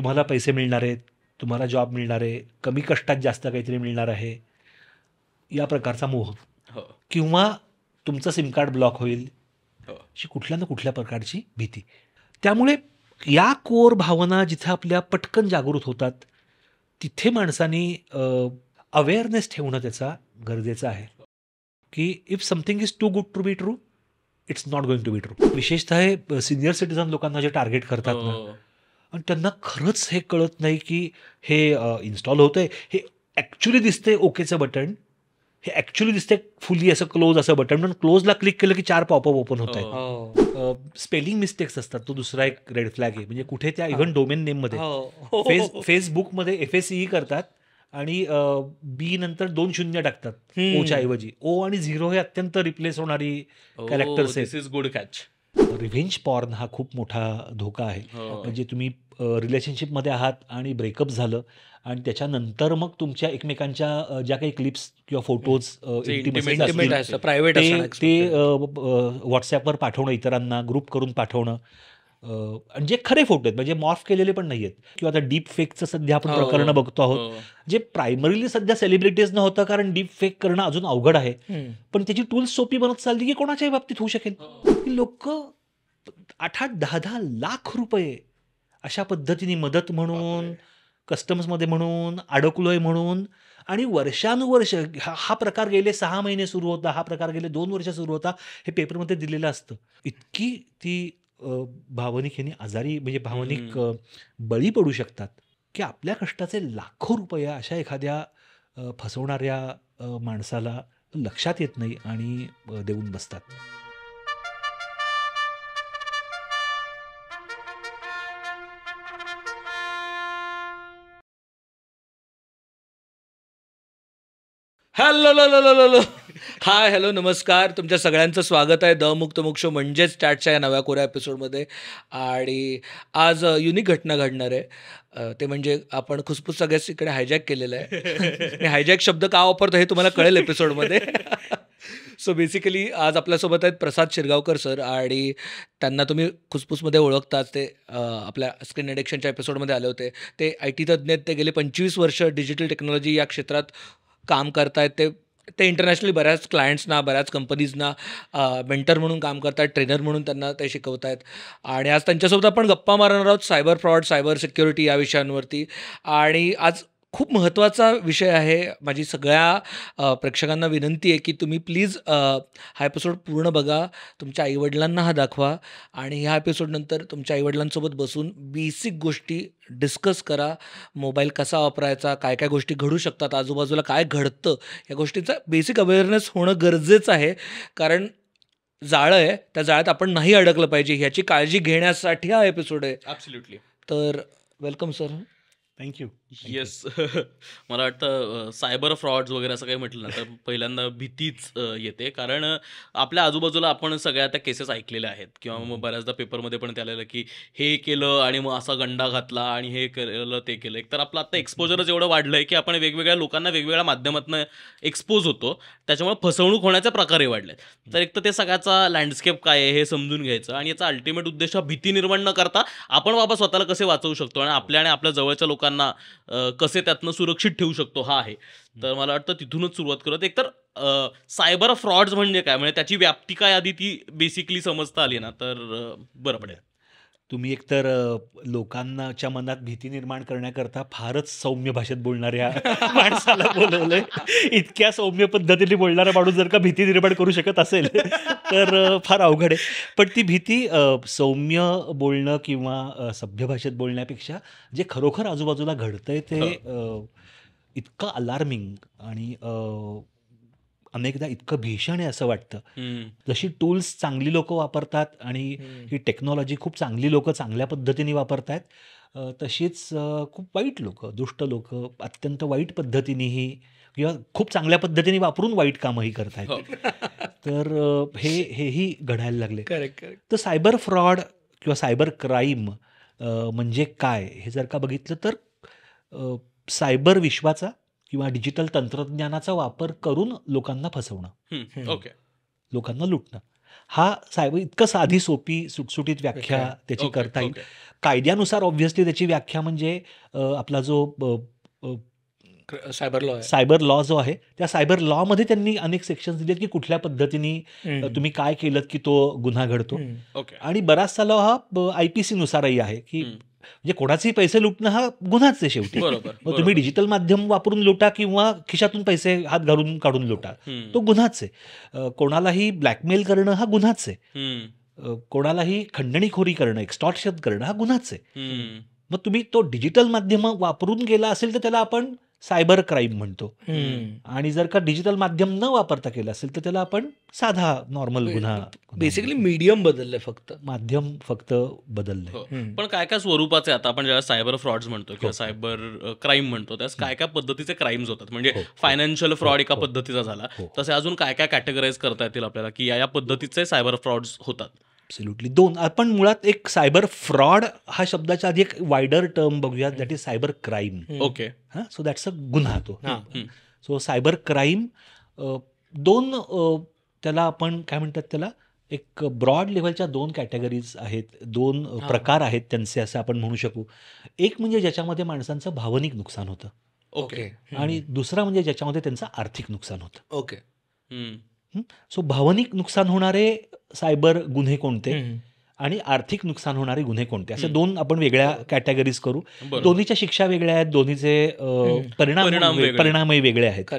तुम्हाला पैसे मिळणार आहेत तुम्हाला जॉब मिळणार आहे कमी कष्टात जास्त काहीतरी मिळणार आहे या प्रकारचा मोह हो. किंवा तुमचं सिम कार्ड ब्लॉक होईल हो. अशी कुठल्या ना कुठल्या प्रकारची भीती त्यामुळे या कोर भावना जिथे आपल्या पटकन जागृत होतात तिथे माणसाने अवेअरनेस ठेवणं त्याचा गरजेचं आहे की if something is too good to be true it's not going to be true विशेषतः सिनियर सिटीजन लोकांना जे टार्गेट करतात ना हो. आणि त्यांना खरंच हे कळत नाही की हे इन्स्टॉल होतंय हे ॲक्च्युली दिसते ओकेचं बटन हे ॲक्च्युली दिसते फुली असं क्लोज असं बटन पण क्लोजला क्लिक केलं की चार पॉपअप ओपन होत स्पेलिंग मिस्टेक्स हो. असतात तो दुसरा एक रेड फ्लॅग आहे म्हणजे कुठे त्या इव्हन डोमेन मध्ये फेस मध्ये एफ एस ई करतात आणि बी नंतर दोन शून्य टाकतात ओच्या ऐवजी ओ आणि झिरो हे अत्यंत रिप्लेस होणारी characters is good catch revenge porn हा खूप मोठा धोका आहे हो. म्हणजे तुम्ही रिलेशनशिपमध्ये आहात आणि ब्रेकअप झालं आणि त्याच्यानंतर मग तुमच्या एकमेकांच्या ज्या काही क्लिप्स किंवा फोटोज प्रायव्हेट ते व्हॉट्सॲपवर पाठवणं इतरांना ग्रुप करून पाठवणं आणि जे खरे फोटो आहेत म्हणजे मॉर्फ केलेले पण नाही आहेत किंवा आता डीप फेकचं सध्या आपण हो, प्रकरण हो, बघतो आहोत हो. जे प्रायमरीली सध्या सेलिब्रिटीज न होतं कारण डीप फेक करणं अजून अवघड आहे पण त्याची टूल्स सोपी बनत चालली की कोणाच्याही बाबतीत होऊ शकेल लोक आठ आठ दहा दहा लाख रुपये अशा पद्धतीने मदत म्हणून कस्टम्समध्ये म्हणून अडकलोय म्हणून आणि वर्षानुवर्ष हा प्रकार गेले सहा महिने सुरू होता हा प्रकार गेले दोन वर्ष सुरू होता हे पेपरमध्ये दिलेलं असतं इतकी ती भावनिक आजारी म्हणजे भावनिक बळी पडू शकतात की आपल्या कष्टाचे लाखो रुपये अशा एखाद्या फसवणाऱ्या माणसाला लक्षात येत नाही आणि देऊन बसतात हॅलो लो लो लो लो हाय हॅलो नमस्कार तुमच्या सगळ्यांचं स्वागत आहे द मुक्त म्हणजेच टॅटच्या या नव्या कोऱ्या एपिसोडमध्ये आणि आज युनिक घटना घडणार आहे ते म्हणजे आपण खुसफुस सगळ्याच इकडे हायजॅक केलेलं आहे मी हायजॅक शब्द का वापरतो हे तुम्हाला कळेल एपिसोडमध्ये सो बेसिकली आज आपल्यासोबत आहेत प्रसाद शिरगावकर सर आणि त्यांना तुम्ही खुसफुसमध्ये ओळखताच ते आपल्या स्क्रीन एडिक्शनच्या एपिसोडमध्ये आले होते ते आय टी तज्ज्ञ ते गेले पंचवीस वर्ष डिजिटल टेक्नॉलॉजी या क्षेत्रात काम करतायत ते ते इंटरनॅशनली बऱ्याच क्लायंट्सना बऱ्याच कंपनीजना मेंटर म्हणून काम करतात ट्रेनर म्हणून त्यांना ते शिकवत आहेत आणि आज त्यांच्यासोबत आपण गप्पा मारणार आहोत सायबर फ्रॉड सायबर सिक्युरिटी या विषयांवरती आणि आज खूप महत्त्वाचा विषय आहे माझी सगळ्या प्रेक्षकांना विनंती आहे की तुम्ही प्लीज हा एपिसोड पूर्ण बघा तुमच्या आईवडिलांना हा दाखवा आणि ह्या एपिसोडनंतर तुमच्या आईवडिलांसोबत बसून बेसिक गोष्टी डिस्कस करा मोबाईल कसा वापरायचा काय काय गोष्टी घडू शकतात आजूबाजूला काय घडतं या गोष्टीचा बेसिक अवेअरनेस होणं गरजेचं आहे कारण जाळं आहे त्या जाळ्यात आपण नाही अडकलं पाहिजे ह्याची काळजी घेण्यासाठी हा एपिसोड आहे ॲब्सोल्युटली तर वेलकम सर थँक्यू येस मला वाटतं सायबर फ्रॉड्स वगैरे असं काही म्हटलं ना तर पहिल्यांदा भीतीच येते कारण आपल्या आजूबाजूला आपण सगळ्या त्या केसेस ऐकलेल्या आहेत किंवा मग बऱ्याचदा पेपरमध्ये पण ते आलेलं की हे केलं आणि मग असा गंडा घातला आणि हे केलं ते केलं एक तर आपलं आत्ता एक्सपोजरच एवढं वाढलं आहे की आपण वेगवेगळ्या लोकांना वेगवेगळ्या माध्यमातून एक्सपोज होतो त्याच्यामुळे फसवणूक होण्याचे प्रकारही वाढले तर एक तर ते सगळ्याचा लँडस्केप काय आहे हे समजून घ्यायचं आणि याचा अल्टिमेट उद्देश हा भीती निर्माण न करता आपण बाबा स्वतःला कसे वाचवू शकतो आणि आपल्या आणि आपल्या जवळच्या लोकांना कसे त्यातनं सुरक्षित ठेवू शकतो हा आहे तर मला वाटतं तिथूनच सुरुवात करत एकतर सायबर फ्रॉड्स म्हणजे काय म्हणजे त्याची व्याप्ती काय आधी ती बेसिकली समजता आली ना तर बरं पडेल तुम्ही एकतर लोकांच्या मनात भीती निर्माण करण्याकरता फारच सौम्य भाषेत बोलणाऱ्या माणसाला बोलवलंय इतक्या सौम्य पद्धतीने बोलणारा माणूस जर का भीती निर्माण करू शकत असेल तर फार अवघड आहे पण ती भीती सौम्य बोलणं किंवा सभ्य भाषेत बोलण्यापेक्षा जे खरोखर आजूबाजूला घडतंय ते हो. इतकं अलार्मिंग आणि अनेकदा इतकं भीषण आहे असं वाटतं जशी टूल्स चांगली लोक वापरतात आणि ही टेक्नॉलॉजी खूप चांगली लोक चांगल्या पद्धतीने वापरतायत तशीच खूप वाईट लोक दुष्ट लोक अत्यंत वाईट पद्धतीनेही किंवा खूप चांगल्या पद्धतीने वापरून वाईट कामही आहेत हो. तर हे हेही घडायला लागले तर सायबर फ्रॉड किंवा सायबर क्राईम म्हणजे काय हे जर का बघितलं तर सायबर विश्वाचा किंवा डिजिटल तंत्रज्ञानाचा वापर करून लोकांना फसवणं ओके लोकांना लुटणं हा सायबर इतकं साधी सोपी सुटसुटीत व्याख्या त्याची करता येईल कायद्यानुसार ऑब्व्हियसली त्याची व्याख्या म्हणजे आपला जो सायबर लॉ सायबर लॉ जो आहे त्या सायबर लॉ मध्ये त्यांनी अनेक सेक्शन दिले की कुठल्या पद्धतीने तुम्ही काय केलं की तो गुन्हा घडतो आणि बराचसा लॉ हा आयपीसी नुसारही आहे की म्हणजे कोणाचेही पैसे लुटणं हा गुन्हाच आहे शेवटी मग तुम्ही डिजिटल माध्यम वापरून लुटा किंवा खिशातून पैसे हात घालून काढून लुटा तो गुन्हाच आहे कोणालाही ब्लॅकमेल करणं हा गुन्हाच आहे कोणालाही खंडणीखोरी करणं एक्स्टॉर्शन करणं हा गुन्हाच आहे मग तुम्ही तो डिजिटल माध्यम वापरून गेला असेल तर त्याला आपण सायबर क्राईम म्हणतो आणि जर का डिजिटल माध्यम न वापरता केलं असेल तर त्याला आपण साधा नॉर्मल गुन्हा बेसिकली मीडियम बदलले फक्त माध्यम फक्त बदलले हो. पण काय काय स्वरूपाचे आता आपण ज्याला सायबर फ्रॉड्स म्हणतो हो. किंवा सायबर क्राईम म्हणतो त्यास काय काय पद्धतीचे क्राईम्स होतात म्हणजे फायनान्शियल हो. फ्रॉड एका पद्धतीचा झाला तसे अजून काय काय कॅटेगराईज करता येतील आपल्याला की या पद्धतीचे सायबर फ्रॉड होतात ॲब्सोल्युटली दोन आपण मुळात एक सायबर फ्रॉड हा शब्दाच्या आधी एक वायडर टर्म बघूया that is cyber crime okay हां सो दॅट्स अ गुन्हा तो सो सायबर क्राईम दोन त्याला आपण काय म्हणतात त्याला एक ब्रॉड लेवलच्या दोन कॅटेगरीज आहेत दोन प्रकार आहेत त्यांचे असं आपण म्हणू शकू एक म्हणजे ज्याच्यामध्ये माणसांचं भावनिक नुकसान होतं ओके आणि दुसरा म्हणजे ज्याच्यामध्ये त्यांचं आर्थिक नुकसान होतं ओके सो भावनिक नुकसान होणारे सायबर गुन्हे कोणते आणि आर्थिक नुकसान होणारे गुन्हे कोणते असे दोन आपण वेगळ्या कॅटेगरीज करू दोन्हीच्या शिक्षा वेगळ्या आहेत दोन्हीचे परिणाम परिणामही वेगळे आहेत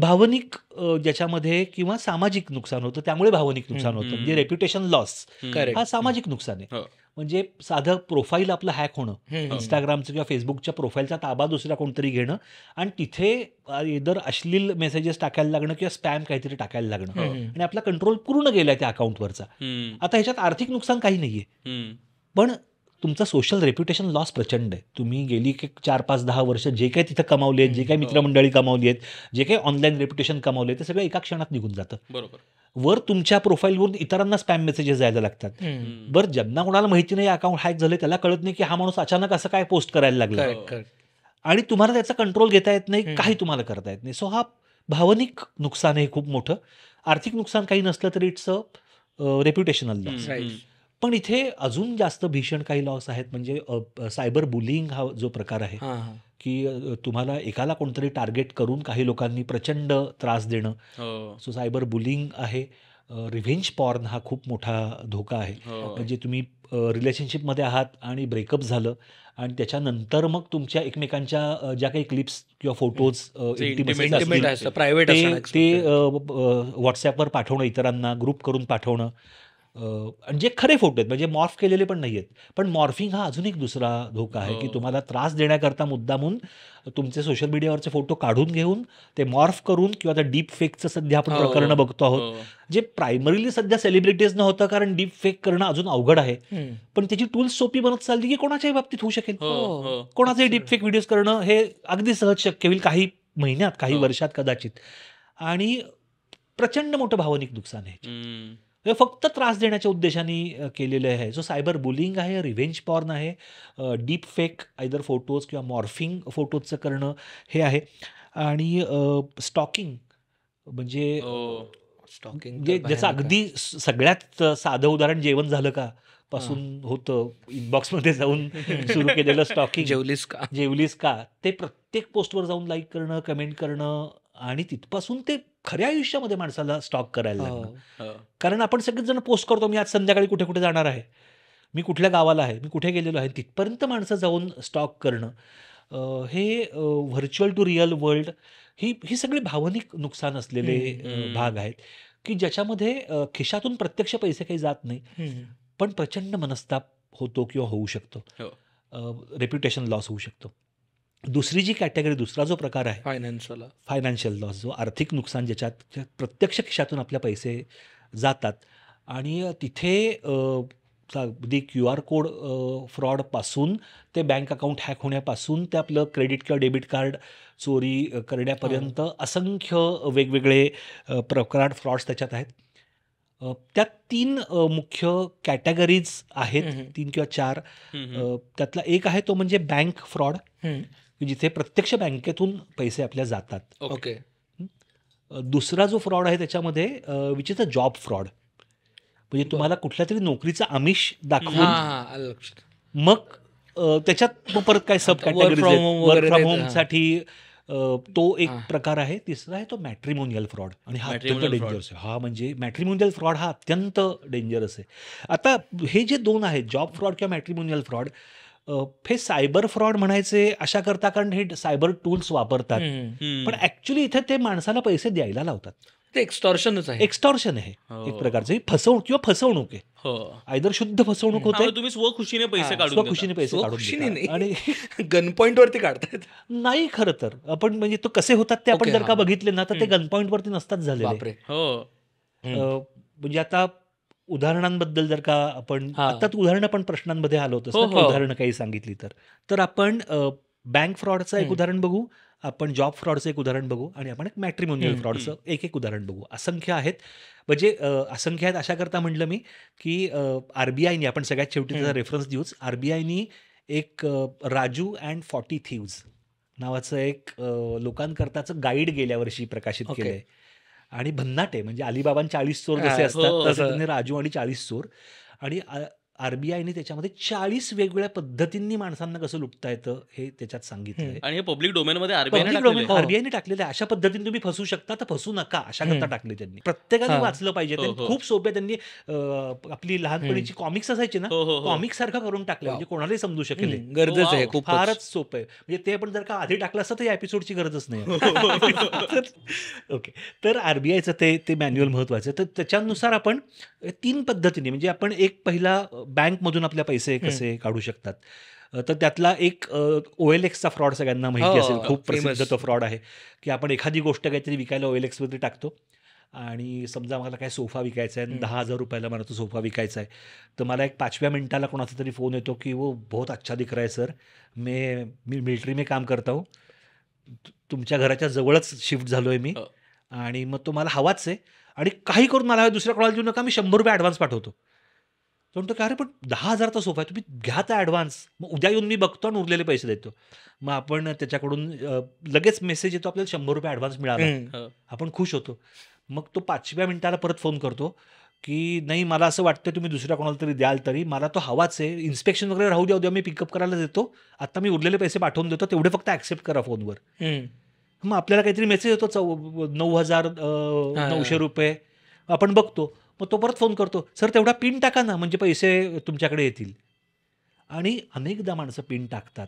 भावनिक ज्याच्यामध्ये किंवा सामाजिक नुकसान होतं त्यामुळे भावनिक नुकसान होतं म्हणजे रेप्युटेशन लॉस हा सामाजिक नुकसान आहे हो. म्हणजे साधं प्रोफाईल आपलं हॅक होणं इंस्टाग्रामचं किंवा फेसबुकच्या प्रोफाईलचा ताबा दुसऱ्या कोणतरी घेणं आणि तिथे इदर अश्लील मेसेजेस टाकायला लागणं किंवा स्पॅम काहीतरी टाकायला लागणं हो. आणि आपला कंट्रोल पूर्ण गेलाय त्या अकाउंटवरचा आता ह्याच्यात आर्थिक नुकसान काही नाहीये पण तुमचं सोशल रेप्युटेशन लॉस प्रचंड आहे तुम्ही गेली की चार पाच दहा वर्ष जे काही तिथं कमावले आहेत जे काही मित्रमंडळी कमावली आहेत जे काही ऑनलाईन रेप्युटेशन कमावले ते सगळं एका क्षणात निघून जातं बरोबर वर तुमच्या प्रोफाईलवरून इतरांना स्पॅम मेसेजेस जायला लागतात बरं ज्यांना कोणाला माहिती नाही अकाउंट हॅक झाले त्याला कळत नाही की हा माणूस अचानक असं काय पोस्ट करायला लागला हो. आणि तुम्हाला त्याचा कंट्रोल घेता येत नाही काही तुम्हाला करता येत नाही सो हा भावनिक नुकसान आहे खूप मोठं आर्थिक नुकसान काही नसलं तरी इट्स अ रेप्युटेशनल लॉस पण इथे अजून जास्त भीषण काही लॉस आहेत म्हणजे सायबर बुलिंग हा जो प्रकार आहे की तुम्हाला एकाला कोणतरी टार्गेट करून काही लोकांनी प्रचंड त्रास देणं सो सायबर बुलिंग आहे रिव्हेंज पॉर्न हा खूप मोठा धोका आहे हो. म्हणजे तुम्ही रिलेशनशिपमध्ये आहात आणि ब्रेकअप झालं आणि त्याच्यानंतर मग तुमच्या एकमेकांच्या ज्या काही क्लिप्स किंवा फोटोज प्रायव्हेट ते व्हॉट्सॲपवर पाठवणं इतरांना ग्रुप करून पाठवणं आणि जे खरे फोटो आहेत म्हणजे मॉर्फ केलेले पण नाही आहेत पण मॉर्फिंग हा अजून एक दुसरा धोका आहे की हो. तुम्हाला त्रास देण्याकरता मुद्दामून तुमचे सोशल मीडियावरचे फोटो काढून घेऊन ते मॉर्फ करून किंवा त्या डीप फेकचं सध्या आपण हो. प्रकरण बघतो आहोत हो. जे प्रायमरीली सध्या सेलिब्रिटीज न होतं कारण डीप फेक करणं अजून अवघड आहे पण त्याची टूल्स सोपी बनत चालली की कोणाच्याही बाबतीत होऊ शकेल कोणाचंही डीप फेक व्हिडिओज करणं हे अगदी सहज शक्य होईल काही महिन्यात काही वर्षात कदाचित आणि प्रचंड मोठं भावनिक नुकसान आहे हे फक्त त्रास देण्याच्या उद्देशाने केलेलं आहे जो सायबर बुलिंग आहे रिव्हेंज पॉर्न आहे डीप फेक आयदर फोटोज किंवा मॉर्फिंग फोटोजचं करणं हे आहे आणि स्टॉकिंग म्हणजे हो. स्टॉकिंग म्हणजे ज्याचं अगदी सगळ्यात साधं उदाहरण जेवण झालं का पासून होतं इनबॉक्समध्ये जाऊन सुरू केलेलं स्टॉकिंग जेवलीस का जेवलीस का ते प्रत्येक पोस्टवर जाऊन लाईक करणं कमेंट करणं आणि तिथपासून ते खऱ्या आयुष्यामध्ये माणसाला स्टॉक करायला लागलं हो. हो. कारण आपण जण पोस्ट करतो मी आज संध्याकाळी कुठे कुठे जाणार आहे मी कुठल्या गावाला आहे मी कुठे गेलेलो आहे तिथपर्यंत माणसं जाऊन स्टॉक करणं हे व्हर्च्युअल टू रिअल वर्ल्ड ही ही सगळी भावनिक नुकसान असलेले भाग आहेत की ज्याच्यामध्ये खिशातून प्रत्यक्ष पैसे काही जात नाही पण प्रचंड मनस्ताप होतो किंवा होऊ शकतो रेप्युटेशन हो. लॉस होऊ शकतो दुसरी जी कॅटेगरी दुसरा जो प्रकार आहे फायनान्शियल फायनान्शियल लॉस जो आर्थिक नुकसान ज्याच्यात प्रत्यक्ष खिशातून आपल्या पैसे जातात आणि तिथे अगदी क्यू आर कोड फ्रॉडपासून ते बँक अकाउंट हॅक होण्यापासून ते आपलं क्रेडिट किंवा डेबिट कार्ड चोरी करण्यापर्यंत असंख्य वेगवेगळे प्रकार फ्रॉड्स त्याच्यात आहेत त्या तीन मुख्य कॅटेगरीज आहेत तीन किंवा चार त्यातला एक आहे तो म्हणजे बँक फ्रॉड जिथे प्रत्यक्ष बँकेतून पैसे आपल्या जातात ओके दुसरा जो फ्रॉड आहे त्याच्यामध्ये which is a job fraud म्हणजे तुम्हाला कुठल्या तरी नोकरीचा आमिष दाखवून मग त्याच्यात परत काय sub category work from home साठी तो एक प्रकार आहे तिसरा आहे तो मॅट्रिमोनियल फ्रॉड आणि हा अत्यंत डेंजरस आहे हा म्हणजे मॅट्रिमोनियल फ्रॉड हा अत्यंत डेंजरस आहे आता हे जे दोन आहेत जॉब फ्रॉड किंवा मॅट्रिमोनियल फ्रॉड हे सायबर फ्रॉड म्हणायचे अशा करता कारण हे सायबर टूल्स वापरतात पण ऍक्च्युली इथे ते माणसाला पैसे द्यायला लावतात ते एक्स्टॉर्शनच आहे एक्स्टॉर्शन आहे हो. एक प्रकारचं फसवणूक किंवा फसवणूक आहे आयदर हो. शुद्ध फसवणूक होते तुम्ही स्वखुशीने पैसे काढू खुशीने पैसे काढू आणि गन पॉइंट वरती काढतायत नाही खर तर आपण म्हणजे तो कसे होतात ते आपण जर का बघितले ना तर ते गन पॉइंट वरती नसतात झाले हो. म्हणजे आता उदाहरणांबद्दल जर का आपण आता उदाहरणं पण प्रश्नांमध्ये आलो होतो हो, हो. उदाहरणं काही सांगितली तर तर आपण बँक फ्रॉडचं एक उदाहरण बघू आपण जॉब फ्रॉडचं एक उदाहरण बघू आणि आपण एक मॅट्रिमोनियल फ्रॉडचं एक एक उदाहरण बघू असंख्य आहेत म्हणजे असंख्य आहेत अशा करता म्हटलं मी की आरबीआयनी आपण सगळ्यात शेवटी त्याचा रेफरन्स देऊच आरबीआयनी एक राजू अँड फॉर्टी थिव्ज नावाचं एक लोकांकरताचं गाईड गेल्या वर्षी प्रकाशित केलंय आणि भन्नाटे म्हणजे अलिबाबान चाळीस चोर जसे असतात हो, तसं हो. राजू आणि चाळीस चोर आणि आर बी आयने त्याच्यामध्ये चाळीस वेगवेगळ्या पद्धतींनी माणसांना कसं लुटता येतं हे त्याच्यात सांगितलं आणि हे पब्लिक डोमेनमध्ये हो. आरबीआयने टाकलेलं आहे अशा पद्धतीने तुम्ही फसू शकता तर फसू नका अशा करता टाकले त्यांनी प्रत्येकाने वाचलं पाहिजे हो, हो. खूप सोप्या त्यांनी आपली लहानपणीची कॉमिक्स असायची ना कॉमिक्स सारखं करून टाकलं म्हणजे कोणालाही समजू शकेल गरजेचं आहे फारच सोपं आहे म्हणजे ते पण जर का आधी टाकलं असतं तर या एपिसोडची गरजच नाही ओके तर आरबीआयचं ते मॅन्युअल महत्वाचं तर त्याच्यानुसार आपण तीन पद्धतीने म्हणजे आपण एक पहिला बँकमधून आपले पैसे कसे काढू शकतात तर त्यातला एक ओ एल एक्सचा फ्रॉड सगळ्यांना माहिती हो, असेल हो, खूप प्रसिद्ध तो फ्रॉड आहे की आपण एखादी गोष्ट काहीतरी विकायला ओ एल टाकतो आणि समजा मला काय सोफा विकायचा आहे दहा हजार रुपयाला मला तो सोफा विकायचा आहे तर मला एक पाचव्या मिनिटाला कोणाचा तरी फोन येतो की वो बहुत अच्छा दिख रहा है सर मे मी मिलिटरी मे काम करता हूँ तुमच्या घराच्या जवळच शिफ्ट झालो आहे मी हो. आणि मग तो मला हवाच आहे आणि काही करून मला दुसऱ्या कोणाला देऊ नका मी शंभर रुपये ॲडव्हान्स पाठवतो तो म्हणतो का अरे पण दहा हजारचा सोफा आहे तुम्ही घ्या तर ॲडव्हान्स मग उद्या येऊन मी बघतो आणि उरलेले पैसे देतो मग आपण त्याच्याकडून लगेच मेसेज येतो आपल्याला शंभर रुपये ॲडव्हान्स मिळाला हो. आपण खुश होतो मग तो पाचव्या मिनिटाला परत फोन करतो की नाही मला असं वाटतं तुम्ही दुसऱ्या कोणाला तरी द्याल तरी मला तो हवाच आहे इन्स्पेक्शन वगैरे राहू द्या उद्या मी पिकअप करायला देतो आता मी उरलेले पैसे पाठवून देतो तेवढे फक्त ॲक्सेप्ट करा फोनवर मग आपल्याला काहीतरी मेसेज येतो चौ नऊ हजार नऊशे रुपये आपण बघतो मग तो परत फोन करतो सर तेवढा पिन टाका ना म्हणजे पैसे तुमच्याकडे येतील आणि अनेकदा माणसं पिन टाकतात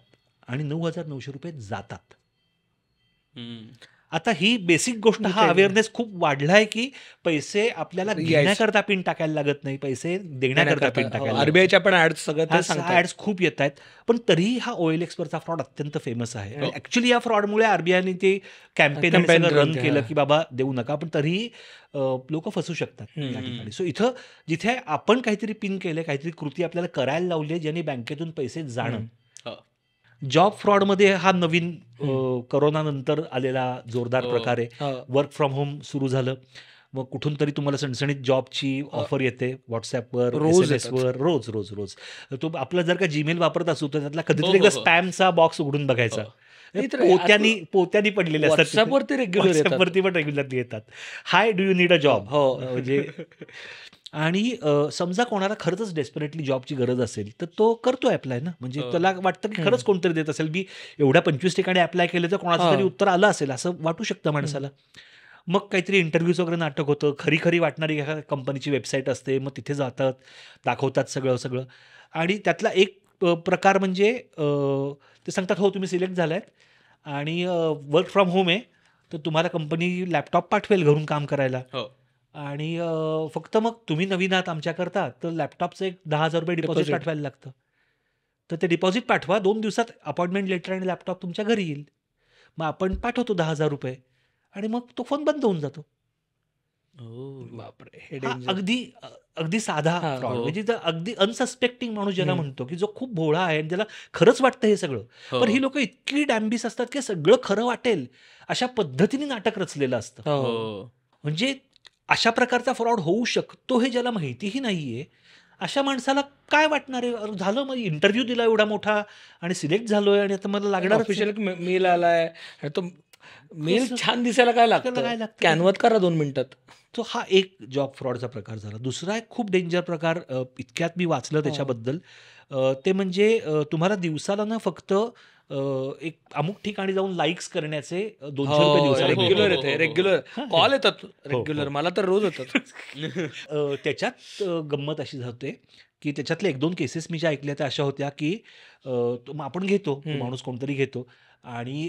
आणि नऊ हजार नऊशे रुपये जातात आता ही बेसिक गोष्ट हा अवेअरनेस खूप वाढलाय की पैसे आपल्याला घेण्याकरता पिन टाकायला लागत नाही पैसे देण्याकरता पिन टाकायला आरबीआयच्या पण ऍड सगळं ऍड्स खूप येत आहेत पण तरीही हा ओएलएक्स एक्सपर्टचा फ्रॉड अत्यंत फेमस आहे ऍक्च्युली हो. या फ्रॉडमुळे आरबीआयने ते कॅम्पेन रन केलं की बाबा देऊ नका पण तरीही लोक फसू शकतात सो इथं जिथे आपण काहीतरी पिन केलं काहीतरी कृती आपल्याला करायला लावली ज्याने बँकेतून पैसे जाणं जॉब फ्रॉडमध्ये हा नवीन नंतर आलेला जोरदार प्रकार आहे वर्क फ्रॉम होम सुरू झालं मग कुठून तरी तुम्हाला सणसणीत जॉबची ऑफर येते व्हॉट्सअपवर रोज एसवर रोज रोज रोज तो आपला जर का जीमेल वापरत असू तर त्यातला हो, कधीतरी हो, एकदा स्पॅमचा हो. बॉक्स उघडून बघायचा पोत्यानी पोत्यानी पडलेले असतात रेग्युलर पण रेग्युलरली येतात hi do you need a job हो म्हणजे आणि समजा कोणाला खरंच डेस्परेटली जॉबची गरज असेल तर तो करतो अप्लाय ना म्हणजे हो. त्याला वाटतं की खरंच कोणतरी देत असेल मी एवढ्या पंचवीस ठिकाणी अप्लाय केलं तर कोणाचं हो. तरी उत्तर आलं असेल असं वाटू शकतं माणसाला मग काहीतरी इंटरव्ह्यूज वगैरे नाटक होतं खरी खरी वाटणारी कंपनीची वेबसाईट असते मग तिथे जातात दाखवतात सगळं सगळं आणि त्यातला एक प्रकार म्हणजे ते सांगतात हो तुम्ही सिलेक्ट झालाय आणि वर्क फ्रॉम होम आहे तर तुम्हाला कंपनी लॅपटॉप पाठवेल घरून काम करायला हो. आणि फक्त मग तुम्ही नवीन आहात आमच्याकरता तर लॅपटॉपचं एक दहा हजार रुपये डिपॉझिट पाठवायला लागतं तर ते डिपॉझिट पाठवा दोन दिवसात अपॉइंटमेंट लेटर आणि लॅपटॉप तुमच्या घरी येईल मग आपण पाठवतो दहा हजार रुपये आणि मग तो फोन बंद होऊन जातो बापरे अगदी अगदी साधा हो. म्हणजे अगदी अनसस्पेक्टिंग माणूस ज्याला म्हणतो की जो खूप भोळा आहे आणि ज्याला खरंच वाटतं हे सगळं हो. पण ही लोक इतकी डॅम्बिस असतात की सगळं खरं वाटेल अशा पद्धतीने नाटक रचलेलं असतं हो. म्हणजे अशा प्रकारचा फ्रॉड होऊ शकतो हे ज्याला माहितीही नाही आहे अशा माणसाला काय वाटणार आहे झालं मग इंटरव्ह्यू दिला एवढा मोठा आणि सिलेक्ट झालो आहे आणि आता मला लागणार ऑफिशियल मेल आला आहे तो मेल छान दिसायला काय लागतं काय लागतं कॅनवत करा दोन मिनिटात तो हा एक जॉब फ्रॉडचा प्रकार झाला दुसरा एक खूप डेंजर प्रकार इतक्यात मी वाचलं हो. त्याच्याबद्दल ते म्हणजे तुम्हाला दिवसाला ना फक्त एक अमुक ठिकाणी जाऊन लाईक्स करण्याचे दोनशे हो, रेग्युलर येते रेग्युलर कॉल येतात रेग्युलर हो, हो. मला तर रोज येतात त्याच्यात गंमत अशी जाते की त्याच्यातले एक दोन केसेस मी ज्या ऐकल्या त्या अशा होत्या की आपण घेतो माणूस कोणतरी घेतो आणि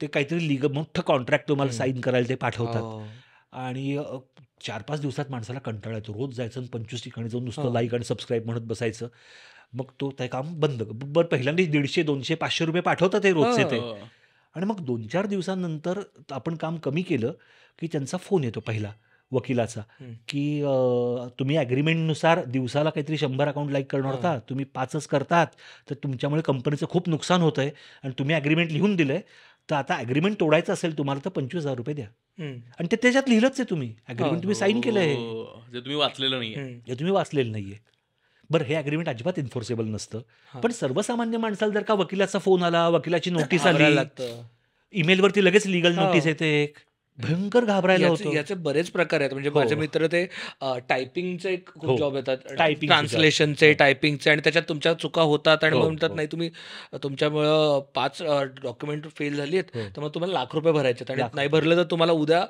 ते काहीतरी लिग मोठं कॉन्ट्रॅक्ट तुम्हाला साईन करायला ते पाठवतात आणि चार पाच दिवसात माणसाला कंटाळा येतो रोज जायचं पंचवीस ठिकाणी जाऊन नुसतं लाईक आणि सबस्क्राईब म्हणत बसायचं मग तो ते काम बंद बरं पहिल्यांदा दीडशे दोनशे पाचशे रुपये पाठवतात ते रोजचे हो, ते हो, हो. आणि मग दोन चार दिवसांनंतर आपण काम कमी केलं की त्यांचा फोन येतो पहिला वकिलाचा की तुम्ही ॲग्रीमेंटनुसार दिवसाला काहीतरी शंभर अकाउंट लाईक करणार होता तुम्ही पाचच करतात तर तुमच्यामुळे कंपनीचं खूप नुकसान होतं आहे आणि तुम्ही ॲग्रीमेंट लिहून दिलंय तर आता ॲग्रीमेंट तोडायचं असेल तुम्हाला तर पंचवीस हजार रुपये द्या आणि ते त्याच्यात लिहिलंच आहे तुम्ही ॲग्रीमेंट तुम्ही साईन केलं आहे तुम्ही वाचलेलं नाही तुम्ही वाचलेलं नाहीये बरं हे अग्रीमेंट अजिबात इन्फोर्सेबल नसतं पण सर्वसामान्य माणसाला जर का वकिलाचा फोन आला वकिलाची नोटीस आली ईमेलवरती लगेच लिगल नोटीस हो. येते एक भयंकर घाबरायला होतो याचे बरेच प्रकार आहेत म्हणजे माझे हो. मित्र ते टायपिंगचे एक खूप जॉब हो. येतात टायपिंग ट्रान्सलेशनचे टायपिंगचे आणि त्याच्यात तुमच्या चुका होतात आणि म्हणतात नाही तुम्ही तुमच्यामुळं पाच डॉक्युमेंट फेल झाली आहेत तर मग तुम्हाला लाख रुपये भरायचे आणि नाही भरलं तर तुम्हाला उद्या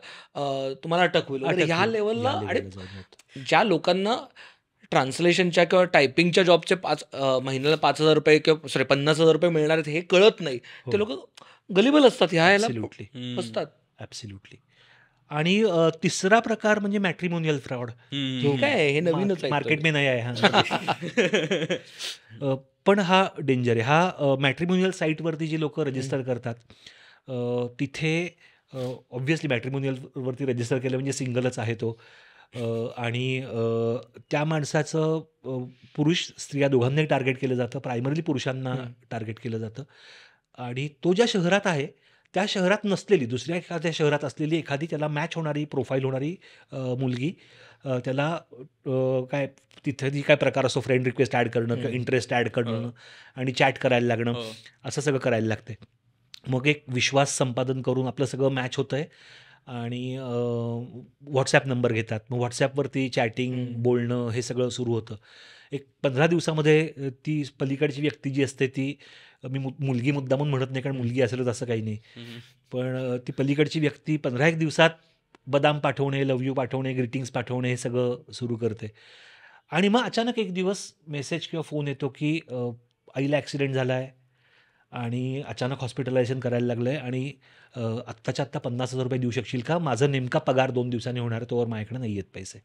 तुम्हाला अटक होईल ह्या लेवलला आणि ज्या लोकांना ट्रान्सलेशनच्या किंवा टायपिंगच्या जॉबचे पाच महिन्याला पाच हजार रुपये किंवा सॉरी पन्नास हजार रुपये मिळणार आहेत हे कळत नाही हो. ते लोक गलिबल असतात ह्या याला असतात ॲब्सल्युटली आणि तिसरा प्रकार म्हणजे मॅट्रिमोनियल फ्रॉड काय हे नवीनच मार्केट मे नाही आहे हा पण हा डेंजर आहे हा मॅट्रिमोनियल साईटवरती जे लोक रजिस्टर करतात तिथे ऑब्व्हियसली मॅट्रिमोनियलवरती रजिस्टर केलं म्हणजे सिंगलच आहे तो आणि त्या माणसाचं पुरुष स्त्रिया दोघांनाही टार्गेट केलं जातं प्रायमरली पुरुषांना टार्गेट केलं जातं आणि तो ज्या शहरात आहे त्या शहरात नसलेली दुसऱ्या एखाद्या शहरात असलेली एखादी त्याला मॅच होणारी प्रोफाईल होणारी मुलगी त्याला काय तिथे जी काय प्रकार असो फ्रेंड रिक्वेस्ट ॲड करणं किंवा इंटरेस्ट ॲड करणं हो. आणि चॅट करायला लागणं हो. असं सगळं करायला लागते मग एक विश्वास संपादन करून आपलं सगळं मॅच होतं आहे आणि व्हॉट्सॲप नंबर घेतात मग व्हॉट्सॲपवरती चॅटिंग बोलणं हे सगळं सुरू होतं एक पंधरा दिवसामध्ये ती पलीकडची व्यक्ती जी असते ती मी मुलगी मुद्दा म्हणून म्हणत नाही कारण मुलगी असेलच असं काही नाही पण ती पलीकडची व्यक्ती पंधरा एक दिवसात बदाम पाठवणे लव यू पाठवणे ग्रीटिंग्स पाठवणे हे सगळं सुरू करते आणि मग अचानक एक दिवस मेसेज किंवा फोन येतो की आईला ॲक्सिडेंट झाला आहे आणि अचानक हॉस्पिटलायझेशन करायला लागलं आहे आणि आत्ताच्या आत्ता पन्नास हजार रुपये देऊ शकशील का माझा नेमका पगार दोन दिवसांनी होणार आहे तोवर माझ्याकडे नाही आहेत पैसे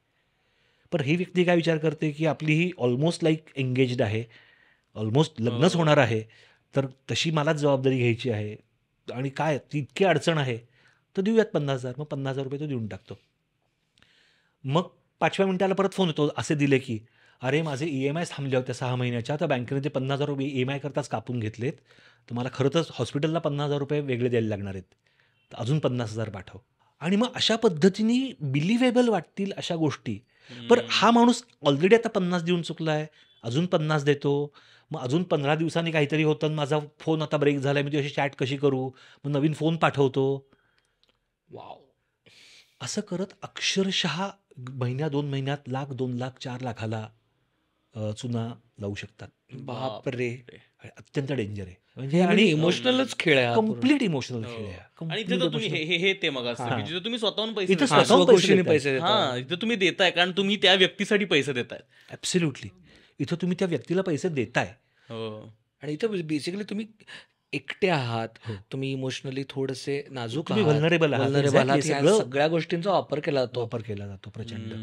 पण ही व्यक्ती काय विचार करते की आपली ही ऑलमोस्ट लाईक एंगेज्ड आहे ऑलमोस्ट लग्नच हो. होणार आहे तर तशी मलाच जबाबदारी घ्यायची आहे आणि काय ती इतकी अडचण आहे तर देऊयात पन्नास हजार मग पन्नास हजार रुपये तो देऊन टाकतो मग पाचव्या मिनिटाला परत फोन येतो असे दिले की अरे माझे ई एम आय थांबले होते सहा महिन्याच्या तर बँकेने ते पन्नास हजार रुपये ई e एम करताच कापून घेतलेत तर मला खरं तर हॉस्पिटलला पन्नास हजार रुपये वेगळे द्यायला लागणार आहेत तर अजून पन्नास हजार पाठव आणि मग अशा पद्धतीने बिलिव्हेबल वाटतील अशा गोष्टी पर हा माणूस ऑलरेडी आता पन्नास देऊन चुकला आहे अजून पन्नास देतो मग अजून पंधरा दिवसांनी काहीतरी होतं माझा फोन आता ब्रेक झाला मी अशी चॅट कशी करू मग नवीन फोन पाठवतो वाव असं करत अक्षरशः महिन्या दोन महिन्यात लाख दोन लाख चार लाखाला चुना लावू शकतात बापरे रे अत्यंत डेंजर आहे म्हणजे आणि इमोशनलच खेळ आहे कम्प्लीट इमोशनल खेळ आहे हो. आणि तुम्ही हे ते मग तुम्ही स्वतःहून पैसे स्वतःहून पैसे तुम्ही देताय कारण तुम्ही त्या व्यक्तीसाठी पैसे देताय ऍब्सोल्युटली इथं तुम्ही त्या व्यक्तीला पैसे देताय हो. आणि इथं बेसिकली तुम्ही एकटे आहात हो. तुम्ही इमोशनली थोडेसे नाजूक आहात सगळ्या गोष्टींचा वापर केला जातो वापर केला जातो प्रचंड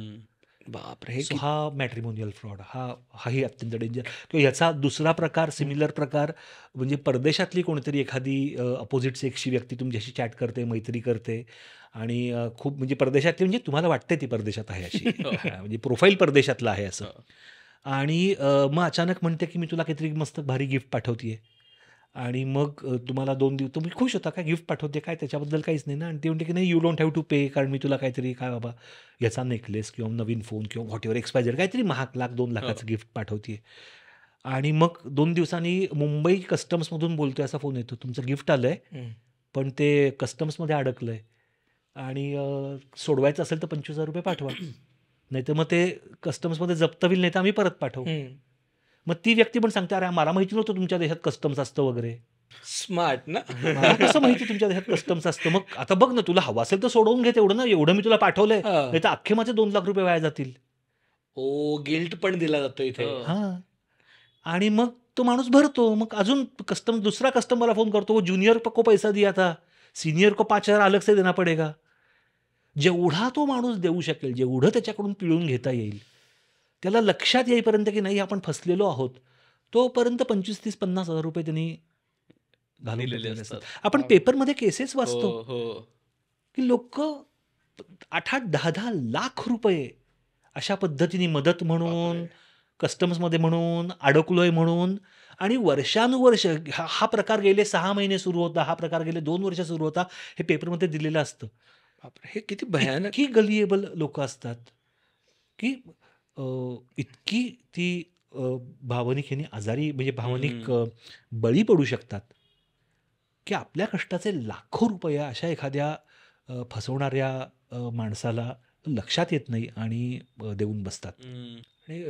बापरे हे हा मॅट्रिमोनियल फ्रॉड हा हाही अत्यंत डेंजर किंवा याचा दुसरा प्रकार सिमिलर प्रकार म्हणजे परदेशातली कोणीतरी एखादी अपोजिट सेक्सची व्यक्ती तुमच्याशी चॅट करते मैत्री करते आणि खूप म्हणजे परदेशातली म्हणजे तुम्हाला वाटते ती परदेशात आहे अशी म्हणजे प्रोफाईल परदेशातला आहे असं आणि मग अचानक म्हणते की मी तुला काहीतरी मस्त भारी गिफ्ट पाठवते आणि मग तुम्हाला दोन दिवस तुम्ही खुश होता काय गिफ्ट पाठवते काय त्याच्याबद्दल काहीच नाही ना आणि ते म्हणते की नाही you don't have to pay कारण मी तुला काहीतरी काय बाबा याचा नेकलेस किंवा नवीन फोन किंवा व्हॉट एव्हर एक्सपायझर काहीतरी महाग लाख दोन लाखाचं गिफ्ट हो. पाठवते आणि मग दोन दिवसांनी मुंबई कस्टम्समधून बोलतोय असा फोन येतो तुमचं गिफ्ट आलं आहे पण ते कस्टम्समध्ये अडकलं आहे आणि सोडवायचं असेल तर पंचवीस हजार रुपये पाठवा नाही तर मग ते कस्टम्समध्ये जप्त होईल नाही तर आम्ही परत पाठवू मग ती व्यक्ती पण सांगते अरे मला माहिती नव्हतं तुमच्या देशात कस्टम्स असतं वगैरे स्मार्ट ना कसं माहिती तुमच्या देशात कस्टम्स असतं मग आता बघ ना तुला हवा असेल तर सोडवून घे एवढं ना एवढं मी तुला पाठवलंय नाही तर अख्खे माझे दोन लाख रुपये वाया जातील ओ हो, गिल्ट पण दिला जातो इथे हो. हा आणि मग तो माणूस भरतो मग अजून कस्टम दुसरा कस्टमरला फोन करतो ज्युनियर को पैसा दिया था सिनियर को पाच हजार अलग से देना पडेगा जेवढा तो माणूस देऊ शकेल जेवढं त्याच्याकडून पिळून घेता येईल त्याला लक्षात येईपर्यंत की नाही आपण फसलेलो आहोत तोपर्यंत पंचवीस तीस पन्नास हजार रुपये त्यांनी घालवलेले असतात आपण पेपरमध्ये केसेस हो, वाचतो हो. की लोक आठ आठ दहा दहा लाख रुपये अशा पद्धतीने मदत म्हणून कस्टम्समध्ये म्हणून अडकलोय म्हणून आणि वर्षानुवर्ष हा प्रकार गेले सहा महिने सुरू होता हा प्रकार गेले दोन वर्ष सुरू होता हे पेपरमध्ये दिलेलं असतं हे किती भयानक की गलिएबल लोक असतात की इतकी ती भावनिक यांनी आजारी म्हणजे भावनिक बळी पडू शकतात की आपल्या कष्टाचे लाखो रुपये अशा एखाद्या फसवणाऱ्या माणसाला लक्षात येत नाही आणि देऊन बसतात आणि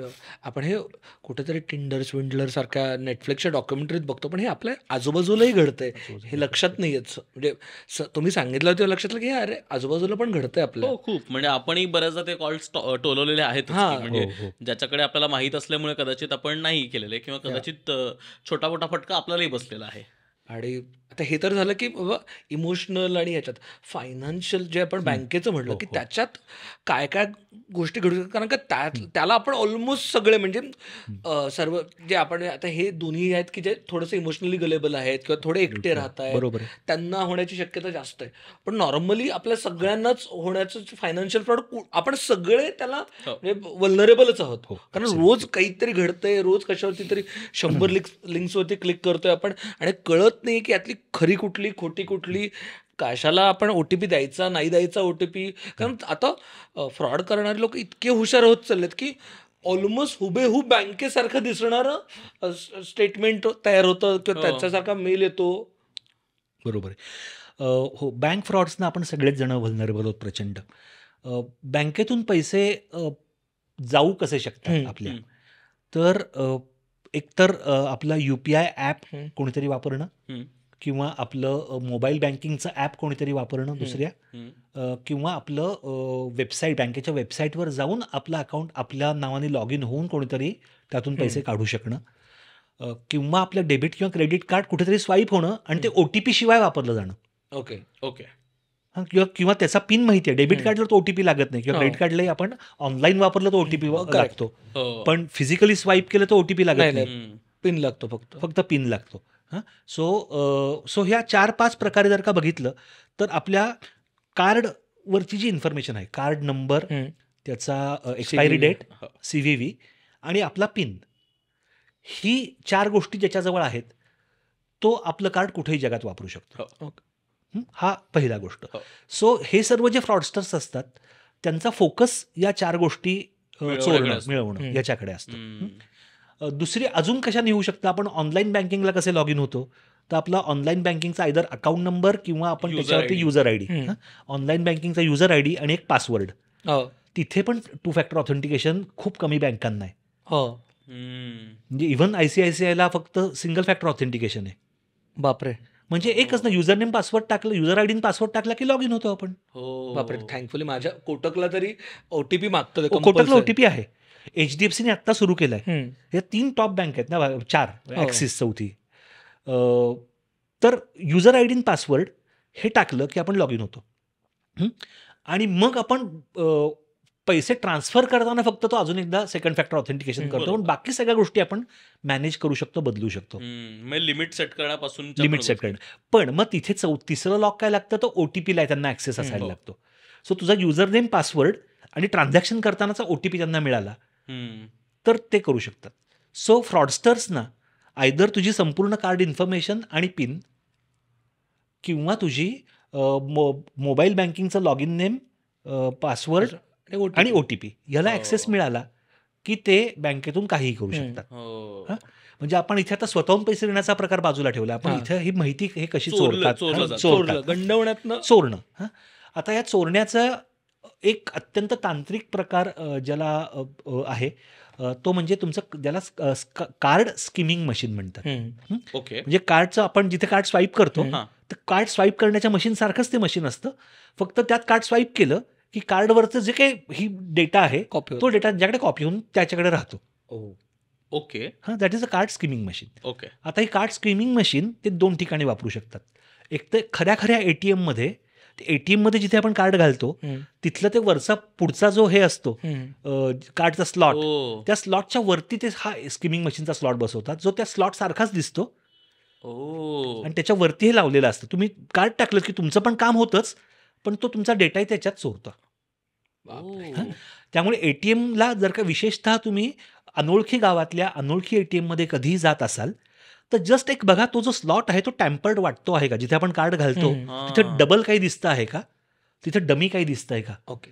आपण हे कुठेतरी टिंडर स्विंडलर सारख्या नेटफ्लिक्सच्या डॉक्युमेंटरीत बघतो पण हे आपल्या आजूबाजूलाही घडतंय हे लक्षात नाही येत म्हणजे तुम्ही सांगितलं होतं लक्षात की अरे आजूबाजूला पण घडतंय आपलं हो, खूप म्हणजे आपणही बऱ्याचदा ते कॉल टोलवलेले आहेत म्हणजे हो, हो. ज्याच्याकडे आपल्याला माहीत असल्यामुळे कदाचित आपण नाही केलेले किंवा कदाचित छोटा मोठा फटका आपल्यालाही बसलेला आहे आणि आता हे तर झालं की बाबा इमोशनल आणि याच्यात फायनान्शियल जे आपण बँकेचं म्हटलं हो, की हो. त्याच्यात काय काय गोष्टी घडू शकतात कारण का त्याला आपण ऑलमोस्ट सगळे म्हणजे सर्व जे आपण आता हे दोन्ही आहेत की जे थोडंसं इमोशनली गलेबल आहेत किंवा थोडे एकटे राहत आहेत त्यांना होण्याची शक्यता जास्त आहे पण नॉर्मली आपल्या सगळ्यांनाच होण्याचं फायनान्शियल फ्रॉड आपण सगळे त्याला वल्नरेबलच हो. म्हणजे आहोत कारण रोज काहीतरी घडतंय रोज कशावरती तरी शंभर लिंक्स लिंक्सवरती क्लिक करतोय आपण आणि कळत नाही की यातली खरी कुठली खोटी कुठली काशाला आपण ओ टी पी द्यायचा नाही द्यायचा ओ टी पी कारण आता फ्रॉड करणारे लोक इतके हुशार होत चाललेत की ऑलमोस्ट हुबेहूब बँकेसारखं दिसणारं स्टेटमेंट तयार होतं किंवा हो. त्याच्यासारखा मेल येतो बरोबर हो बँक फ्रॉड्सनं आपण सगळेच जण भलणारे होत प्रचंड बँकेतून पैसे जाऊ कसे शकतात आपल्या तर एकतर आपला यू पी आय ॲप कोणीतरी वापरणं किंवा आपलं मोबाईल बँकिंगचं ॲप कोणीतरी वापरणं दुसऱ्या किंवा आपलं वेबसाईट बँकेच्या वेबसाईटवर जाऊन आपलं अकाउंट आपल्या नावाने लॉग इन होऊन कोणीतरी त्यातून पैसे काढू शकणं किंवा आपलं डेबिट किंवा क्रेडिट कार्ड कुठेतरी स्वाईप होणं आणि ते ओ टी पी शिवाय वापरलं जाणं ओके ओके किंवा किंवा त्याचा पिन माहिती आहे डेबिट कार्डला तो ओटीपी लागत नाही किंवा हो. क्रेडिट कार्डलाही आपण ऑनलाईन वापरलं तर ओटीपी लागतो हो. पण फिजिकली स्वाईप केलं तर ओटीपी लागत नाही पिन लागतो फक्त फक्त पिन लागतो सो सो ह्या चार पाच प्रकारे जर का बघितलं तर आपल्या कार्डवरची जी इन्फॉर्मेशन आहे कार्ड नंबर त्याचा expiry date C V V आणि आपला पिन ही चार गोष्टी ज्याच्याजवळ आहेत तो आपलं कार्ड कुठेही जगात वापरू शकतो हो. हा पहिला गोष्ट सो हो. हे सर्व जे फ्रॉडस्टर्स असतात त्यांचा फोकस या चार गोष्टी चोरणं मिळवणं याच्याकडे असतं दुसरी अजून कशाने येऊ शकता आपण ऑनलाईन बँकिंगला कसे लॉग इन होतो तर आपला ऑनलाईन बँकिंगचा आयदर अकाउंट नंबर किंवा आपण त्याच्यावरती युजर आय डी ऑनलाईन बँकिंगचा युजर आय आणि एक पासवर्ड हो. तिथे पण टू फॅक्टर ऑथेंटिकेशन खूप कमी बँकांना आहे हो. म्हणजे इव्हन आयसीआयसीआयला फक्त सिंगल फॅक्टर ऑथेंटिकेशन आहे बापरे म्हणजे एकच ना युजर नेम पासवर्ड टाकलं युजर आयडी पासवर्ड टाकला की लॉग इन होतो आपण हो. बापरे थँकफुली माझ्या कोटकला तरी ओटीपी मागतो कोटकला ओटीपी आहे एच डी एफ सीने आत्ता सुरू केलं आहे या तीन टॉप बँक आहेत ना चार ॲक्सिस हो. चौथी तर युजर आय डी पासवर्ड हे टाकलं की आपण लॉग इन होतो आणि मग आपण पैसे ट्रान्सफर करताना फक्त तो अजून एकदा सेकंड फॅक्टर ऑथेंटिकेशन करतो पण बाकी सगळ्या गोष्टी आपण मॅनेज करू शकतो बदलू शकतो लिमिट सेट म्हणजे करण्यापासून लिमिट सेट करणं पण मग तिथे चौ तिसरं लॉक काय लागतं तो ओ टी त्यांना ऍक्सेस असायला लागतो सो तुझा युजर नेम पासवर्ड आणि ट्रान्झॅक्शन करतानाचा ओटीपी त्यांना मिळाला तर ते करू शकतात सो फ्रॉडस्टर्सना आयदर तुझी संपूर्ण कार्ड इन्फॉर्मेशन आणि पिन किंवा तुझी मोबाईल बँकिंगचा लॉग इन नेम पासवर्ड आणि ओ टी पी ह्याला ॲक्सेस हो. मिळाला की ते बँकेतून काहीही करू शकतात हो. म्हणजे आपण इथे आता स्वतःहून पैसे देण्याचा प्रकार बाजूला ठेवला आपण इथे ही माहिती हे कशी चोरतात चोरणं आता या चोरण्याचं एक अत्यंत तांत्रिक प्रकार ज्याला आहे तो म्हणजे तुमचं ज्याला कार्ड स्किमिंग मशीन म्हणतात ओके म्हणजे कार्डचं आपण जिथे कार्ड स्वाईप करतो तर कार्ड स्वाईप करण्याच्या मशीन सारखंच ते मशीन असतं फक्त त्यात कार्ड स्वाईप केलं की कार्डवरचं जे काही ही डेटा आहे कॉपी तो डेटा ज्याकडे कॉपी होऊन त्याच्याकडे राहतो ओके हां that is a card skimming machine okay आता ही कार्ड स्किमिंग मशीन ते दोन ठिकाणी वापरू शकतात एक तर खऱ्या खऱ्या एटीएम मध्ये एटीएम मध्ये जिथे आपण कार्ड घालतो तिथलं ते वरचा पुढचा जो हे असतो कार्डचा स्लॉट हो. त्या स्लॉटच्या वरती ते हा स्किमिंग मशीनचा स्लॉट बसवतात जो त्या स्लॉट सारखाच दिसतो आणि त्याच्यावरती हे लावलेलं असतं तुम्ही कार्ड टाकलं की तुमचं पण काम होतच पण तो तुमचा डेटाही त्याच्यात चोरतो त्यामुळे एटीएमला जर का विशेषतः तुम्ही अनोळखी गावातल्या अनोळखी एटीएम मध्ये कधीही जात असाल तर जस्ट एक बघा तो जो स्लॉट आहे तो टॅम्पर्ड वाटतो आहे का जिथे आपण कार्ड घालतो तिथे डबल काही दिसतं आहे का तिथे डमी काही दिसत आहे का ओके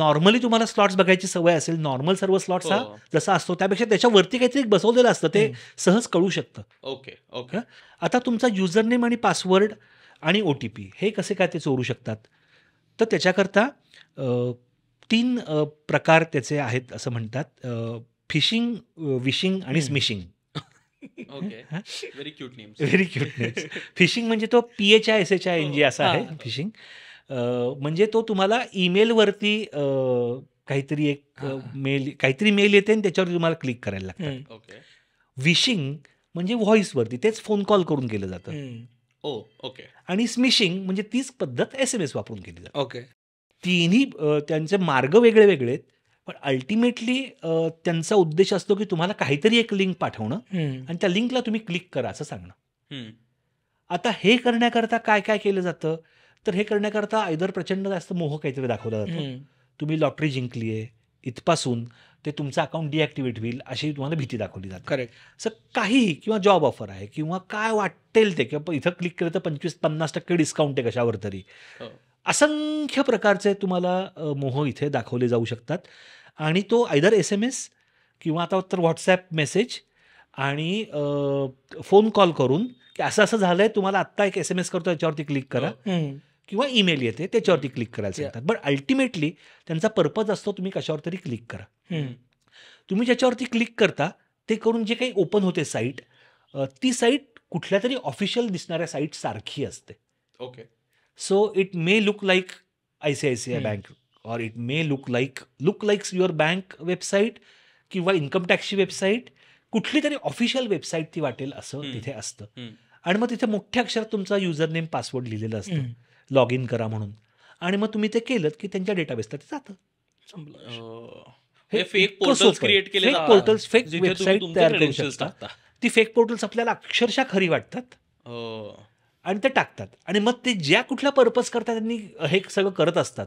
नॉर्मली तुम्हाला स्लॉट्स बघायची सवय असेल नॉर्मल सर्व स्लॉट्स हा हो. जसा असतो त्यापेक्षा त्याच्यावरती काहीतरी बसवलेलं असतं ते सहज कळू शकतं ओके ओके आता तुमचा युजरनेम आणि पासवर्ड आणि ओ टी पी हे कसे काय ते चोरू शकतात तर त्याच्याकरता तीन प्रकार त्याचे आहेत असं म्हणतात फिशिंग विशिंग आणि smishing okay very cute names very cute names phishing म्हणजे तो P H I S H I N G असा आहे फिशिंग म्हणजे तो तुम्हाला ईमेलवरती काहीतरी एक मेल काहीतरी मेल येते आणि त्याच्यावर तुम्हाला क्लिक करायला लागतं ओके विशिंग म्हणजे व्हॉइसवरती तेच फोन कॉल करून केलं जातं ओ ओके आणि स्मिशिंग म्हणजे तीच पद्धत एस एम एस वापरून केली जाते ओके तिन्ही त्यांचे मार्ग वेगळे वेगळे आहेत पण अल्टिमेटली त्यांचा उद्देश असतो की तुम्हाला काहीतरी एक लिंक पाठवणं आणि त्या लिंकला तुम्ही क्लिक करा असं सांगणं आता हे करण्याकरता काय काय केलं जातं तर हे करण्याकरता आयदर प्रचंड जास्त मोह काहीतरी दाखवला जातो तुम्ही लॉटरी जिंकली आहे इथपासून ते तुमचं अकाउंट डिॲक्टिवेट होईल अशी तुम्हाला भीती दाखवली जाते करेक्ट सर काही किंवा जॉब ऑफर आहे किंवा काय वाटेल ते किंवा इथं क्लिक केलं तर पंचवीस पन्नास टक्के डिस्काउंट आहे कशावर तरी हो. असंख्य प्रकारचे तुम्हाला मोह इथे दाखवले जाऊ शकतात आणि तो आयदर एस एम एस किंवा आता तर व्हॉट्सॲप मेसेज आणि फोन कॉल करून की असं असं झालंय तुम्हाला आत्ता एक एस एम एस करतो याच्यावरती क्लिक करा हो. किंवा ईमेल येते त्याच्यावरती क्लिक करायला सांगतात बट अल्टिमेटली त्यांचा पर्पज असतो तुम्ही कशावर तरी क्लिक करा तुम्ही ज्याच्यावरती क्लिक करता ते करून जे काही ओपन होते साईट ती साईट कुठल्या तरी ऑफिशियल दिसणाऱ्या साईट सारखी असते okay so it may look like see bank bank or may look look look look your bank website किंवा इन्कम टॅक्सची वेबसाईट कुठली तरी ऑफिशियल वेबसाईट ती वाटेल असं तिथे असतं आणि मग तिथे मोठ्या अक्षरात तुमचा युजर नेम पासवर्ड लिहिलेलं असतं लॉग इन करा म्हणून आणि मग तुम्ही ते केलं की त्यांच्या डेटाबेसला ते जातं हे fake portals create fake website तयार करू ती फेक पोर्टल्स आपल्याला अक्षरशः खरी वाटतात आणि ते टाकतात आणि मग ते ज्या कुठल्या पर्पज करतात त्यांनी हे सगळं करत असतात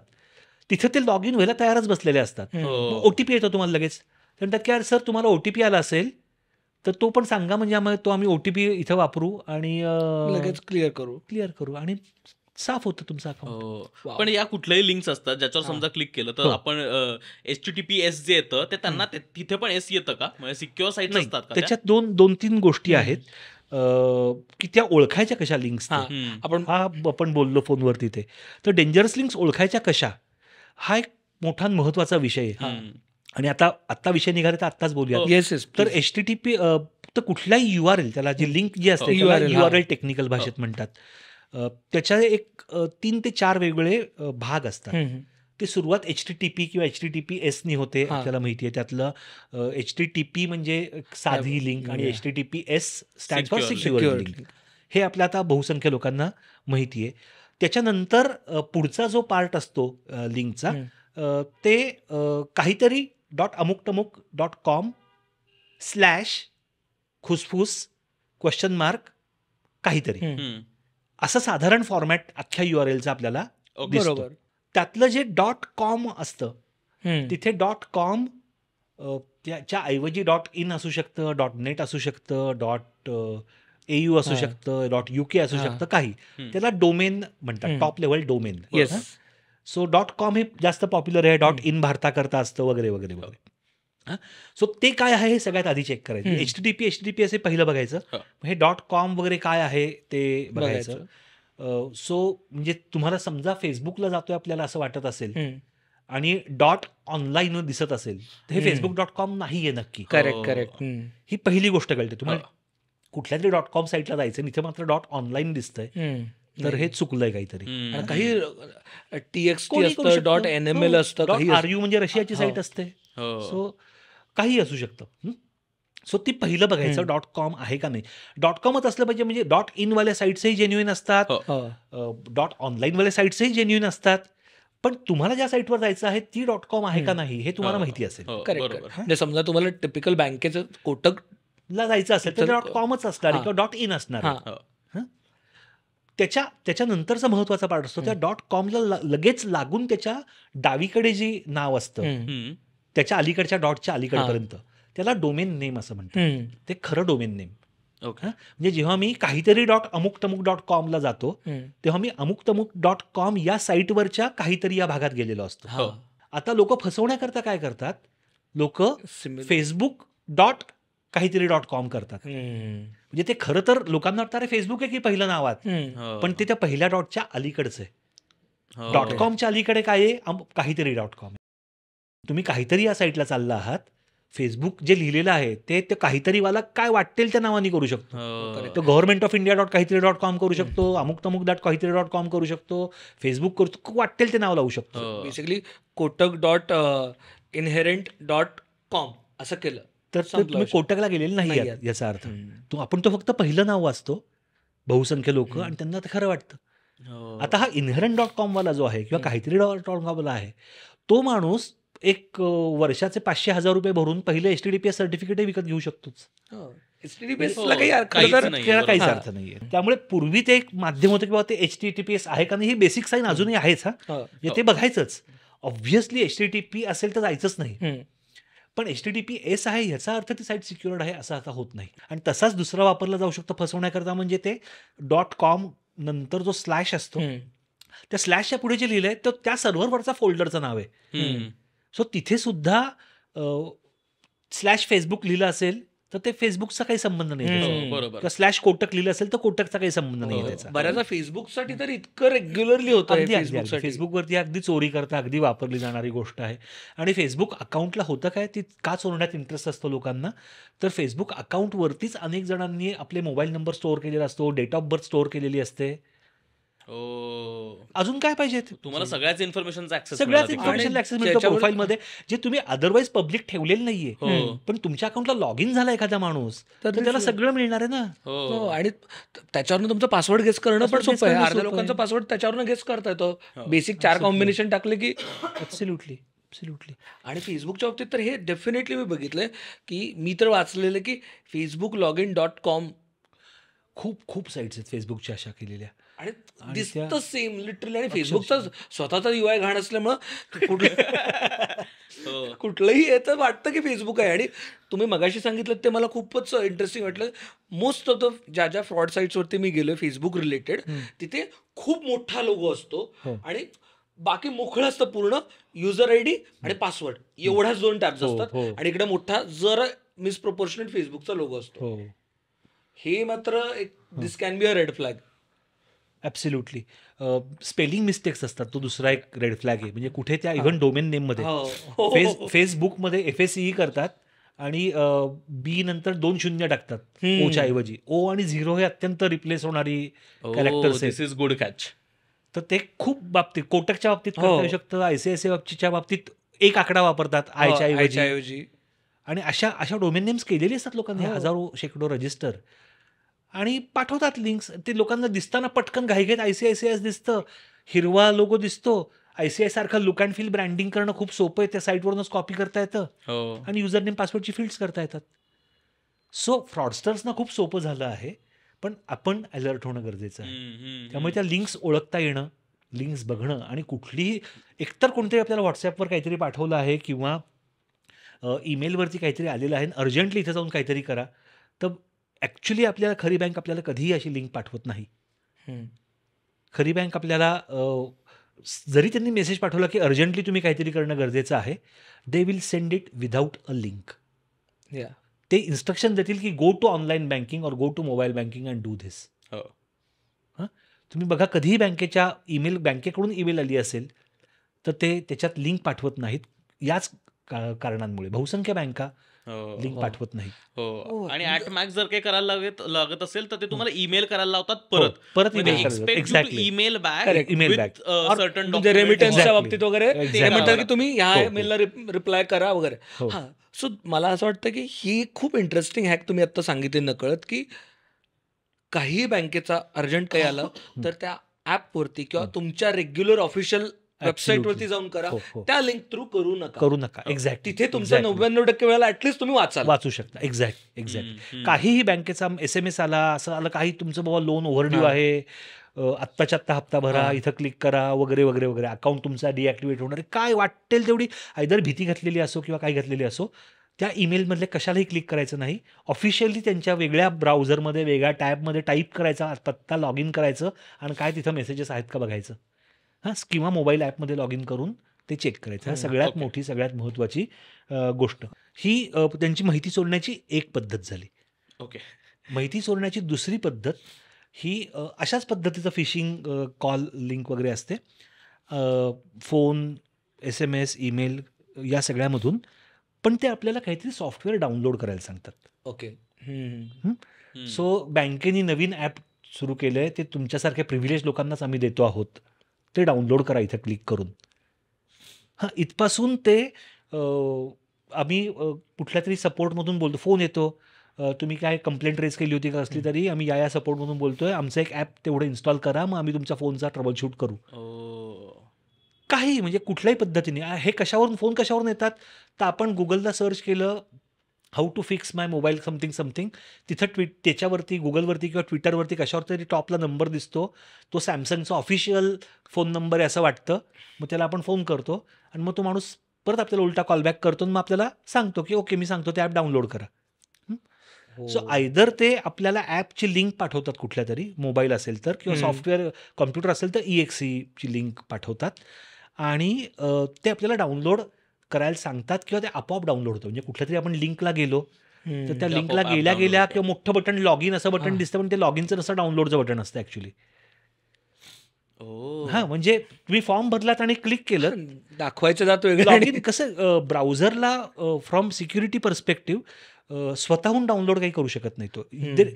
तिथे ते लॉग इन व्हायला तयारच बसलेले असतात ओ टी पी येतो तुम्हाला लगेच ते म्हणतात की सर तुम्हाला ओ टी पी आला असेल तर तो पण सांगा म्हणजे आम्हाला तो आम्ही ओ टी पी इथं वापरू आणि लगेच क्लिअर करू क्लिअर करू आणि साफ होतं तुमचं अकाउंट हो. पण या कुठल्याही लिंक्स असतात ज्याच्यावर समजा क्लिक केलं तर हो. आपण S T T P S जे येतं ते त्यांना तिथे पण एस येतं का म्हणजे सिक्युअर साईट असतात त्याच्यात दोन दोन तीन गोष्टी आहेत की त्या ओळखायच्या कशा लिंक्स आपण हा आपण बोललो फोनवर तिथे तर डेंजरस लिंक्स ओळखायच्या कशा हा एक मोठा महत्वाचा विषय आहे आणि आता आत्ता विषय निघाला तर आत्ताच बोलूया येस येस तर एच टी टी पी तर कुठल्याही यू आर एल त्याला जी लिंक हो. जी असते यू आर एल टेक्निकल भाषेत हो. म्हणतात त्याच्या एक तीन ते चार वेगवेगळे भाग असतात ते सुरुवात एच टी टी पी किंवा एच टी टी पी एसनी होते आपल्याला माहिती आहे त्यातलं एच टी टी पी म्हणजे साधी लिंक आणि H T T P S stand for secure link हे आपल्या आता बहुसंख्य लोकांना माहिती आहे त्याच्यानंतर पुढचा जो पार्ट असतो लिंकचा ते काहीतरी डॉट अमुक टमुक डॉट कॉम स्लॅश खुसफुस क्वेश्चन मार्क काहीतरी असं साधारण फॉर्मॅट अख्ख्या यू आर एलचा आपल्याला बरोबर त्यातलं जे डॉट कॉम असतं तिथे डॉट कॉम त्याच्या ऐवजी डॉट इन असू शकतं डॉट नेट असू शकतं डॉट ए असू शकतं डॉट यू के असू शकतं काही त्याला डोमेन म्हणतात top level domain so dot com हे जास्त पॉप्युलर आहे डॉट इन भारताकरता असतं वगैरे वगैरे वगैरे सो ते काय आहे हे सगळ्यात आधी चेक करायचं H D P H D P असे पहिलं बघायचं हे डॉट कॉम वगैरे काय आहे ते बघायचं सो म्हणजे तुम्हाला समजा फेसबुकला जातोय आपल्याला असं वाटत असेल आणि डॉट ऑनलाईन दिसत असेल तर हे फेसबुक डॉट कॉम नाहीये नक्की करेक्ट करेक्ट ही पहिली गोष्ट कळते तुम्हाला कुठल्या तरी डॉट कॉम साईटला जायचं इथे मात्र डॉट ऑनलाईन दिसतंय तर हे चुकलंय काहीतरी काही टी असतं डॉट एन एम एल असतं आर यू म्हणजे रशियाची साईट हो. असते सो हो. काही असू शकतं सो ती पहिलं बघायचं डॉट कॉम आहे का नाही डॉट कॉमच असलं पाहिजे म्हणजे डॉट इनवाल्या साईट्सही जेन्युईन असतात डॉट ऑनलाईनवाल्या साईट्सही जेन्युईन असतात पण तुम्हाला ज्या साईटवर जायचं आहे ती डॉट कॉम आहे का नाही हे तुम्हाला हो. माहिती असेल हो, म्हणजे समजा तुम्हाला टिपिकल बँकेचं कोटक ला जायचं असेल तर डॉट कॉमच असणार किंवा डॉट इन असणार हो. त्याच्या त्याच्यानंतरचा महत्वाचा पार्ट असतो त्या डॉट कॉमला लगेच लागून त्याच्या डावीकडे जे नाव असतं त्याच्या अलीकडच्या डॉटच्या अलीकडपर्यंत त्याला डोमेन नेम असं म्हणतात ते खरं डोमेन नेम ओके म्हणजे जेव्हा मी काहीतरी डॉट अमुक तमुक डॉट कॉमला जातो तेव्हा मी अमुक तमुक डॉट कॉम या साईटवरच्या काहीतरी या भागात गेलेलो असतो आता लोक फसवण्याकरता काय करतात लोक फेसबुक डॉट काहीतरी डॉट कॉम करतात म्हणजे ते खरं तर लोकांना वाटतं अरे फेसबुक आहे की पहिलं नावात पण हो. ते त्या पहिल्या डॉटच्या अलीकडचं आहे हो. डॉट कॉमच्या अलीकडे काय आहे काहीतरी डॉट कॉम तुम्ही काहीतरी या साईटला चालला आहात फेसबुक जे लिहिलेलं आहे ते ते काहीतरीवाला काय वाटेल त्या नावाने करू शकतो हो. तो गव्हर्नमेंट ऑफ इंडिया डॉट काहीतरी डॉट कॉम करू शकतो अमुक तमुक डॉट काहीतरी डॉट कॉम करू शकतो फेसबुक करू वाटेल ते नाव लावू शकतो बेसिकली हो. Kotak dot inherent dot com असं केलं तर तुम्ही कोटकला गेलेलं नाही याचा अर्थ तो आपण तो फक्त पहिलं नाव वाचतो बहुसंख्य लोक आणि त्यांना ते खरं वाटतं हो. आता हा इनहेरंट डॉट वाला जो आहे किंवा काहीतरी डॉट कॉमवाला आहे तो माणूस एक वर्षाचे पाचशे हजार रुपये भरून पहिले S T D P S certificate विकत घेऊ शकतोच हो. म्हणजे काहीच अर्थ नाहीये त्यामुळे पूर्वी ते एक माध्यम होतं किंवा ते H T T P S आहे का नाही हे बेसिक साईन अजूनही आहेच हा हो. ते बघायचंच obviously H T T P असेल तर जायचंच नाही पण H T T P S आहे ह्याचा अर्थ ती साईट सिक्युअर्ड आहे असा आता होत नाही आणि तसाच दुसरा वापरला जाऊ शकतो फसवण्याकरता म्हणजे ते डॉट कॉम नंतर जो स्लॅश असतो त्या स्लॅशच्या पुढे जे लिहिलंय तो त्या सर्व्हरवरचा फोल्डरचं नाव आहे सो तिथे सुद्धा स्लॅश फेसबुक लिहिलं असेल तर ते फेसबुकचा काही संबंध नाही बरोबर स्लॅश कोटक लिहिलं असेल तर कोटकचा काही संबंध नाही त्याचा बऱ्याचदा फेसबुकसाठी तर इतकं रेग्युलरली होतं फेसबुकवरती अगदी चोरी करता अगदी वापरली जाणारी गोष्ट आहे आणि फेसबुक अकाउंटला होतं काय ती का चोरण्यात इंटरेस्ट असतो लोकांना तर फेसबुक अकाउंटवरतीच अनेक जणांनी आपले मोबाईल नंबर स्टोअर केलेला असतो डेट ऑफ बर्थ स्टोअर केलेली असते अजून काय पाहिजे तुम्हाला सगळ्याच इन्फॉर्मेशन सगळ्याच इन्फॉर्मेशन ऍक्सेस मिळतो प्रोफाईल मध्ये जे तुम्ही अदरवाईज पब्लिक ठेवलेलं नाहीये हो. पण तुमच्या अकाउंटला लॉग इन झाला एखादा माणूस तर त्याला सगळं मिळणार आहे ना हो. हो, आणि त्याच्यावरून तुमचा पासवर्ड गेस करणं पण सोपं आहे अर्ध्या लोकांचा पासवर्ड त्याच्यावरून गेस करता येतो बेसिक चार कॉम्बिनेशन टाकले की ॲब्सल्युटली ॲब्सल्युटली आणि फेसबुकच्या बाबतीत तर हे डेफिनेटली मी बघितलंय की मी तर वाचलेलं की Facebook log in dot com खूप खूप साईट्स आहेत फेसबुकच्या अशा केलेल्या आणि दिसत सेम लिटरली आणि फेसबुकचा स्वतःचा युआय घाण असल्यामुळं कुठलं हो. कुठलंही येतं वाटतं की फेसबुक आहे आणि तुम्ही मगाशी सांगितलं ते मला खूपच इंटरेस्टिंग वाटलं मोस्ट ऑफ द ज्या ज्या फ्रॉड साईट्सवरती मी गेलो फेसबुक रिलेटेड तिथे खूप मोठा लोगो असतो हो. आणि बाकी मोकळं असतं पूर्ण युजर आय डी आणि पासवर्ड एवढ्याच दोन टॅब्स हो, असतात आणि इकडे मोठा जर मिसप्रपोर्शनेट फेसबुकचा लोगो असतो हे मात्र एक this can be a red flag absolutely spelling mistakes असतात तो दुसरा एक रेड फ्लॅग आहे म्हणजे कुठे त्या इव्हन डोमेन मध्ये फेसबुक हो. हो. मध्ये एफ एस ई करतात आणि बी नंतर दोन शून्य टाकतात ओच्या ऐवजी ओ आणि झिरो हे अत्यंत रिप्लेस होणारी characters this is good catch तर ते खूप बाबतीत कोटकच्या बाबतीत करता हो. येऊ शकतं बाबतीत एक आकडा वापरतात आयच्या ऐवजी आणि अशा अशा डोमेन नेम्स केलेली असतात लोकांनी हजारो शेकडो रजिस्टर आणि पाठवतात लिंक्स ते लोकांना दिसताना पटकन घाईघाईत I C I C I दिसतं हिरवा लोगो दिसतो आय सी आय सारखं लुक अँड फील ब्रँडिंग करणं खूप सोपं आहे त्या साईटवरूनच कॉपी करता येतं हो. आणि युजर नेम पासवर्डची फील्ड्स करता येतात सो फ्रॉडस्टर्सना खूप सोपं झालं आहे पण आपण अलर्ट होणं गरजेचं आहे त्यामुळे त्या लिंक्स ओळखता येणं लिंक्स बघणं आणि कुठलीही एकतर कोणतरी आपल्याला व्हॉट्सअपवर काहीतरी पाठवलं आहे किंवा ईमेलवरती काहीतरी आलेलं आहे अर्जंटली इथं जाऊन काहीतरी करा तर ॲक्च्युली आपल्याला खरी बँक आपल्याला कधीही अशी लिंक पाठवत नाही खरी बँक आपल्याला जरी त्यांनी मेसेज पाठवला की अर्जंटली तुम्ही काहीतरी करणं गरजेचं आहे they will send it without a link ते इन्स्ट्रक्शन देतील की go to online banking or go to mobile banking and do this हां तुम्ही बघा कधीही बँकेच्या ईमेल बँकेकडून ईमेल आली असेल तर ते त्याच्यात लिंक पाठवत नाहीत याच कारणांमुळे बहुसंख्य बँका हो, लिंक हो. पाठवत नाही हो, आणि ऍट म्हणजे मॅक्स जर काही करायला लागत लागत असेल तर ते तुम्हाला ईमेल करायला लावतात परत परत ईमेल बॅक ईमेल रेमिटन्सच्या बाबतीत वगैरे ते म्हणतात की तुम्ही या मेलला रिप्लाय करा वगैरे हां सो मला असं वाटतं की ही खूप इंटरेस्टिंग हॅक तुम्ही आता सांगितले नकळत की काही बँकेचा अर्जंट काही आलं तर त्या वरती किंवा तुमच्या रेग्युलर ऑफिशियल वरती जाऊन करा हो, हो. त्या लिंक थ्रू करू नका करू नका एक्झॅक्ट तिथे तुमच्या नव्याण्णव टक्के वेळेला ऍटलीस्ट तुम्ही वाचा वाचू शकता एक्झॅक्ट एक्झॅक्ट काहीही बँकेचा एस एम एस आला असं आलं काही तुमचं बाबा लोन ओव्हरड्यू आहे आत्ताच्या आत्ता हप्ता भरा इथं क्लिक करा वगैरे वगैरे वगैरे अकाउंट तुमचा डिॲक्टिवेट होणार काय वाटेल तेवढी आयदर भीती घातलेली असो किंवा काय घातलेली असो त्या ईमेल ईमेलमधले कशालाही क्लिक करायचं नाही ऑफिशियली त्यांच्या वेगळ्या ब्राऊझरमध्ये वेगळ्या टॅबमध्ये टाईप करायचा पत्ता लॉग इन करायचं आणि काय तिथं मेसेजेस आहेत का बघायचं हां किंवा मोबाईल ॲपमध्ये लॉग इन करून ते चेक करायचं हा सगळ्यात मोठी सगळ्यात महत्त्वाची गोष्ट ही त्यांची माहिती चोरण्याची एक पद्धत झाली ओके माहिती चोरण्याची दुसरी पद्धत ही अशाच पद्धतीचं फिशिंग कॉल लिंक वगैरे असते phone S M S email या सगळ्यामधून पण ते आपल्याला काहीतरी सॉफ्टवेअर डाउनलोड करायला सांगतात ओके सो बँकेने नवीन ॲप सुरू केलं आहे ते तुमच्यासारख्या प्रिव्हिलेज लोकांनाच आम्ही देतो आहोत ते डाउनलोड करा इथे क्लिक करून हां इथपासून ते आम्ही कुठल्या तरी सपोर्टमधून बोलतो फोन येतो तुम्ही काय कंप्लेंट रेज केली होती का असली तरी आम्ही या या सपोर्टमधून बोलतोय आमचं एक ॲप तेवढं इन्स्टॉल करा मग आम्ही तुमच्या फोनचा ट्रबल शूट करू काही म्हणजे कुठल्याही पद्धतीने हे कशावरून फोन कशावरून येतात तर आपण गुगलला सर्च केलं how to fix my mobile something something तिथं ट्विट त्याच्यावरती गुगलवरती किंवा ट्विटरवरती कशावर तरी टॉपला नंबर दिसतो तो सॅमसंगचा ऑफिशियल फोन नंबर आहे असं वाटतं मग त्याला आपण फोन करतो आणि मग तो माणूस परत आपल्याला उलटा कॉलबॅक करतो आणि मग आपल्याला सांगतो की ओके मी सांगतो ते ॲप डाउनलोड करा सो हो. आयदर ते आपल्याला ॲपची लिंक पाठवतात कुठल्या तरी मोबाईल असेल तर किंवा सॉफ्टवेअर कॉम्प्युटर असेल तर ई एक्सीची लिंक पाठवतात आणि ते आपल्याला डाउनलोड करायला सांगतात किंवा ते आपोआप डाउनलोड होतं म्हणजे कुठल्या तरी आपण लिंकला गेलो तर त्या लिंकला गेल्या गेल्या किंवा मोठं बटन लॉग इन असं बटन दिसतं पण ते लॉग इनचं नसतं डाउनलोडचं बटन असतं ऍक्च्युली हा म्हणजे तुम्ही फॉर्म भरलात आणि क्लिक केलं दाखवायचं जातो कसं ब्राउझरला फ्रॉम सिक्युरिटी पर्स्पेक्टिव्ह स्वतःहून डाउनलोड काही करू शकत नाही तो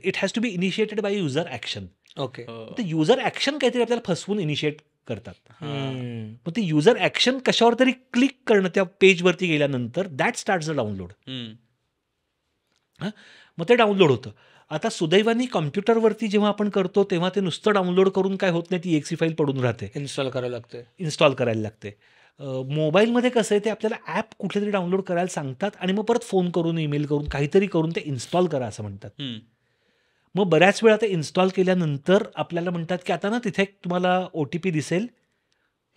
it has to be initiated by user action okay user action काहीतरी आपल्याला फसवून इनिशिएट करतात मग ते युजर ऍक्शन कशावर तरी क्लिक करणं त्या पेजवरती गेल्यानंतर दॅट स्टार्ट द डाउनलोड मग ते डाउनलोड होतं आता सुदैवानी कम्प्युटरवरती जेव्हा आपण करतो तेव्हा ते नुसतं डाउनलोड करून काय होत नाही ती एक्सी फाईल पडून राहते इन्स्टॉल करायला लागते इन्स्टॉल करायला लागते मोबाईलमध्ये कसं आहे ते आपल्याला ॲप कुठेतरी डाउनलोड करायला सांगतात आणि मग परत फोन करून ईमेल करून काहीतरी करून ते इन्स्टॉल करा असं म्हणतात मग बऱ्याच वेळा ते इन्स्टॉल केल्यानंतर आपल्याला म्हणतात की आता ना तिथे तुम्हाला ओ टी पी दिसेल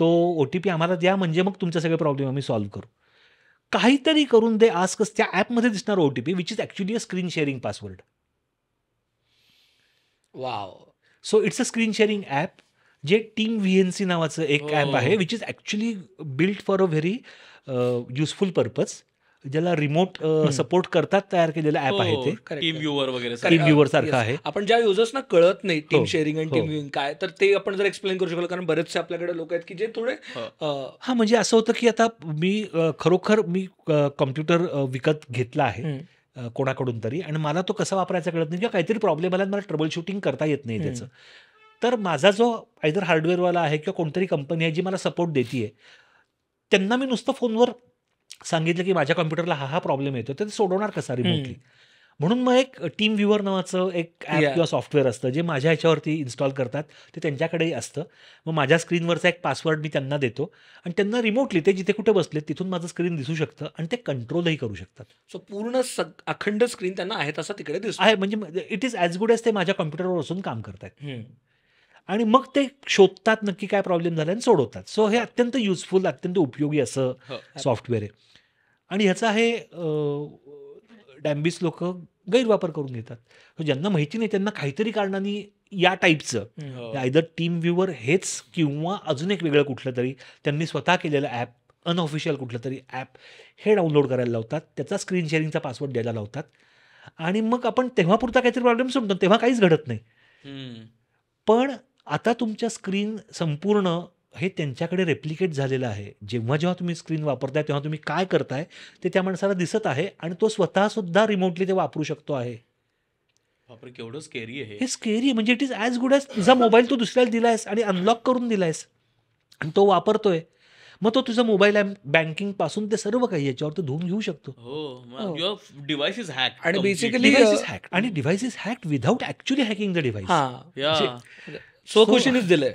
तो ओ टी पी आम्हाला द्या म्हणजे मग तुमचे सगळे प्रॉब्लेम आम्ही सॉल्व्ह करू काहीतरी करून दे आजकस त्या ॲपमध्ये दिसणार O T P which is actually a screen sharing password वा so it's a screen sharing app जे टीम व्ही एन सी नावाचं एक ॲप oh. आहे which is actually build for a very useful purpose ज्याला रिमोट सपोर्ट करतात तयार केलेलं ऍप हो, आहे ते टीम हो. व्ह्युअर वगैरे टीम व्ह्युअर सारखं आहे आपण ज्या युजर्सना कळत नाही टीम शेअरिंग आणि टीम काय तर ते आपण जर एक्सप्लेन करू शकलो कारण बरेचसे आपल्याकडे लोक आहेत की जे थोडे हो. हा म्हणजे असं होतं की आता मी खरोखर मी कॉम्प्युटर विकत घेतला आहे कोणाकडून तरी आणि मला तो कसा वापरायचा कळत नाही किंवा काहीतरी प्रॉब्लेम आला मला ट्रबल शूटिंग करता येत नाही त्याचं तर माझा जो आयदर हार्डवेअरवाला आहे किंवा कोणतरी कंपनी आहे जी मला सपोर्ट देते त्यांना मी नुसतं फोनवर सांगितलं की माझ्या कॉम्प्युटरला हा हा प्रॉब्लेम येतो ते सोडवणार कसा रिमोटली म्हणून मग एक टीम व्ह्युअर नावाचं एक ॲप किंवा सॉफ्टवेअर असतं जे माझ्या ह्याच्यावरती इन्स्टॉल करतात ते त्यांच्याकडेही असतं मग माझ्या स्क्रीनवरचा एक पासवर्ड मी त्यांना देतो आणि त्यांना रिमोटली ते जिथे कुठे बसले तिथून माझं स्क्रीन दिसू शकतं आणि ते कंट्रोलही करू शकतात सो पूर्ण अखंड स्क्रीन त्यांना आहे तसा तिकडे दिसतो आहे म्हणजे it is as good as ते माझ्या कॉम्प्युटरवर बसून काम करतात आणि मग ते शोधतात नक्की काय प्रॉब्लेम झाला आणि सोडवतात सो हे अत्यंत युजफुल अत्यंत उपयोगी असं सॉफ्टवेअर हो. आहे आणि ह्याचा हे डॅम्बिस लोक गैरवापर करून घेतात ज्यांना माहिती नाही त्यांना काहीतरी कारणाने या टाईपचं आयदर टीम व्ह्यूवर हेच किंवा अजून एक वेगळं कुठलं तरी त्यांनी स्वतः केलेलं ॲप अनऑफिशियल कुठलं तरी ॲप हे डाउनलोड करायला लावतात त्याचा स्क्रीन शेअरिंगचा पासवर्ड द्यायला लावतात आणि मग आपण तेव्हा पुरता काहीतरी प्रॉब्लेम सोडतो तेव्हा काहीच घडत नाही पण आता तुमच्या स्क्रीन संपूर्ण हे त्यांच्याकडे रेप्लिकेट झालेलं आहे जेव्हा जेव्हा तुम्ही स्क्रीन वापरताय तेव्हा तुम्ही काय करताय ते त्या माणसाला दिसत आहे आणि तो स्वतः सुद्धा रिमोटली ते वापरू शकतो आहे स्केरी आहे हे स्केरी म्हणजे it is as good as तुझा मोबाईल तू दुसऱ्याला दिलायस आणि अनलॉक करून दिलायस आणि तो वापरतोय मग तो तुझा मोबाईल बँकिंग पासून ते सर्व काही याच्यावर तो धुवून घेऊ शकतो डिव्हाइस हो, हो. आणि बेसिकली आणि device is hack without actually hacking the device so question is दिलंय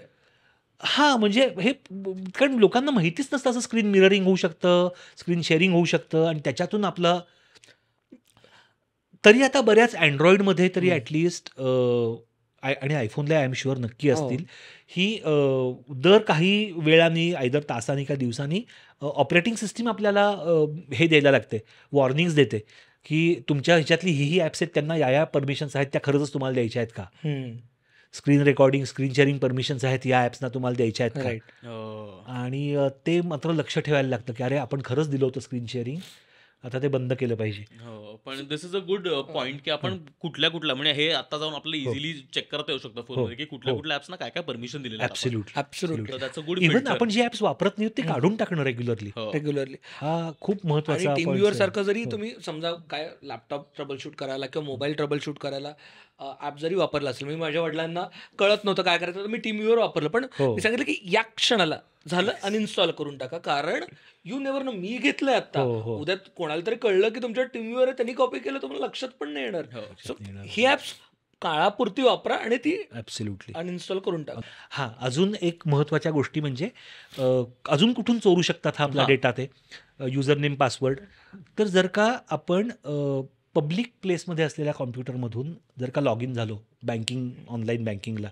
हा म्हणजे हे कारण लोकांना माहितीच नसतं असं स्क्रीन मिररिंग होऊ शकतं स्क्रीन शेअरिंग होऊ शकतं आणि त्याच्यातून आपलं तरी आता बऱ्याच अँड्रॉइडमध्ये तरी ॲटलिस्ट आणि आयफोनला आय एम शुअर नक्की हो. असतील ही दर काही वेळाने आयदर तासानी का दिवसांनी ऑपरेटिंग सिस्टीम आपल्याला हे द्यायला लागते वॉर्निंग्स देते की तुमच्या ह्याच्यातली ही ही ॲप्स आहेत त्यांना या या परमिशन्स आहेत त्या खरंच तुम्हाला द्यायच्या आहेत का screen recording screen sharing permissions आहेत या ॲप्सना तुम्हाला द्यायच्या आहेत राईट हो. आणि ते मात्र लक्ष ठेवायला लागतं की अरे आपण खरंच दिलं होतं स्क्रीन शेअरिंग आता ते बंद केलं पाहिजे हो, पण this is a good point की आपण कुठल्या कुठल्या म्हणजे हे आता जाऊन आपल्याला इझिली हो. चेक करता येऊ शकतो फोनमध्ये की कुठल्या कुठल्या ऍप्सना काय काय परमिशन दिलेलं ऍब्सोल्युट ऍब्सोल्युट गुड इव्हन आपण जे ऍप्स वापरत नाही ते काढून टाकणं रेग्युलरली रेग्युलरली हा खूप महत्वाचा टीम व्ह्युअर सारखं जरी तुम्ही समजा काय लॅपटॉप ट्रबल शूट करायला किंवा मोबाईल ट्रबल शूट करायला ॲप जरी वापरला असेल मी माझ्या वडिलांना कळत नव्हतं काय करायचं तर मी टीम व्हीवर वापरलं पण हो. मी सांगितलं की या क्षणाला झालं अनइन्स्टॉल करून टाका कारण यू नेव्हर न मी घेतलंय आता हो, हो. उद्या कोणाला तरी कळलं की तुमच्या टीव्हीवर त्यांनी कॉपी केलं तुम्हाला लक्षात पण नाही येणार ही ॲप्स काळापुरती वापरा आणि ती ॲब्सल्युटली अनइन्स्टॉल करून टाका हा अजून एक महत्त्वाच्या गोष्टी म्हणजे अजून कुठून चोरू शकतात हा आपला डेटा ते युजर नेम पासवर्ड तर जर का आपण पब्लिक प्लेसमध्ये असलेल्या कॉम्प्युटरमधून जर का लॉग इन झालो बँकिंग ऑनलाईन बँकिंगला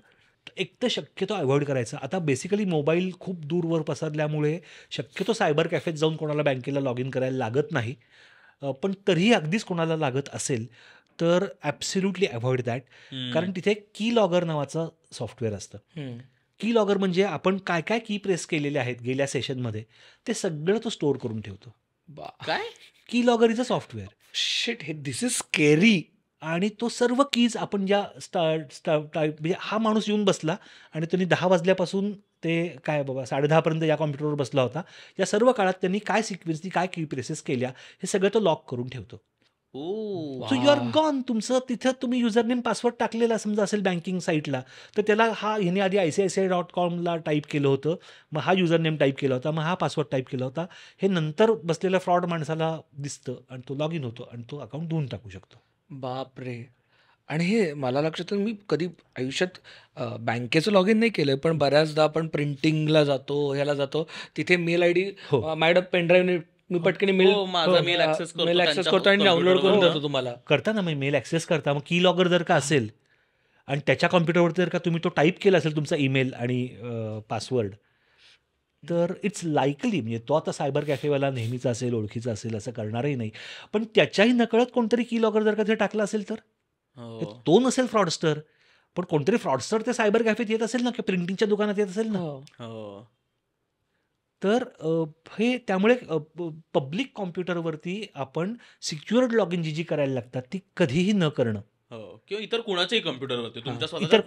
एक तर शक्यतो अवॉइड करायचं आता बेसिकली मोबाईल खूप दूरवर पसरल्यामुळे शक्यतो सायबर कॅफेत जाऊन कोणाला बँकेला लॉग इन करायला लागत नाही पण तरीही अगदीच कोणाला लागत असेल तर ॲब्सल्युटली अवॉइड दॅट कारण तिथे की लॉगर नावाचं सॉफ्टवेअर असतं की लॉगर म्हणजे आपण काय काय की प्रेस केलेले आहेत गेल्या सेशनमध्ये ते सगळं तो स्टोअर करून ठेवतो काय की logger is a software shit हे दिस इज स्केरी आणि तो सर्व कीज आपण ज्या स्टार स्टार टाईप म्हणजे हा माणूस येऊन बसला आणि त्यांनी दहा वाजल्यापासून ते काय बाबा साडेदहापर्यंत या कॉम्प्युटरवर बसला होता या सर्व काळात त्यांनी काय सिक्वेन्सनी काय की प्रेसेस केल्या हे सगळं तो लॉक करून ठेवतो सो यू आर गॉन तुमचं तिथं तुम्ही युजर नेम पासवर्ड टाकलेला समजा असेल बँकिंग साईटला तर त्याला हा ह्याने आधी I C I C I dot कॉमला टाईप केलं होतं मग हा युजर नेम टाईप केला होता मग हा पासवर्ड टाईप केला होता हे नंतर बसलेल्या फ्रॉड माणसाला दिसतं आणि तो लॉग इन होतो आणि तो अकाउंट धुवून टाकू शकतो बापरे आणि हे मला लक्षात मी कधी आयुष्यात बँकेचं लॉग इन नाही केलं पण बऱ्याचदा आपण प्रिंटिंगला जातो ह्याला जातो तिथे mail I D madam pendrive मी हो. पटकन मेल हो, हो. मेल ऍक्सेस करतो आणि डाउनलोड करून देतो तुम्हाला करता ना मेल ऍक्सेस करता मग की लॉगर जर का असेल आणि त्याच्या कॉम्प्युटरवरती जर का तुम्ही तो टाईप केला असेल तुमचा ईमेल आणि पासवर्ड तर इट्स लाईकली म्हणजे तो आता सायबर कॅफेवाला नेहमीचा असेल ओळखीचा असेल असं करणारही नाही पण त्याच्याही नकळत कोणतरी की लॉगर जर का ते टाकला असेल तर तो नसेल फ्रॉडस्टर पण कोणतरी फ्रॉडस्टर ते सायबर कॅफेत येत असेल ना की प्रिंटिंगच्या दुकानात येत असेल ना तर हे त्यामुळे पब्लिक कॉम्प्युटरवरती आपण सिक्युअर्ड लॉगिन जी जी करायला लागतात, ती कधीही न करणं. हो, किंवा इतर इतर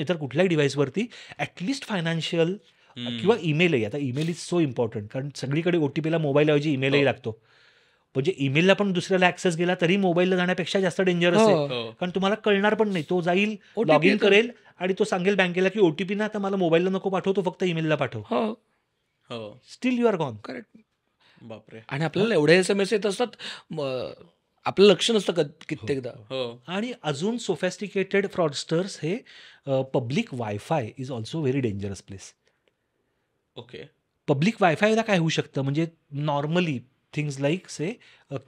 इतर कुठल्याही डिव्हाइसवरती ॲटलीस्ट फायनान्शियल किंवा ईमेल आहे आता ईमेल इज सो इम्पॉर्टंट कारण सगळीकडे ओटीपीला मोबाईल ऐवजी ईमेलही लागतो. म्हणजे ईमेलला पण दुसऱ्याला ऍक्सेस गेला तरी मोबाईलला जाण्यापेक्षा जास्त डेंजरस हो. आहे. हो. कारण तुम्हाला कळणार पण नाही. तो जाईल, लॉग इन करेल आणि तो सांगेल बँकेला की ओ टी पी ना आता मला मोबाईलला नको पाठव तो फक्त ईमेलला पाठव हो हो still you are gone correct बापरे आणि आपल्याला एवढे एस एम एस येत असतात आपलं लक्ष नसतं कित्येकदा हो. हो आणि अजून सोफॅस्टिकेटेड फ्रॉडस्टर्स हे public wifi is also very dangerous place okay public वायफायला काय होऊ शकतं म्हणजे नॉर्मली थिंग्स लाईक से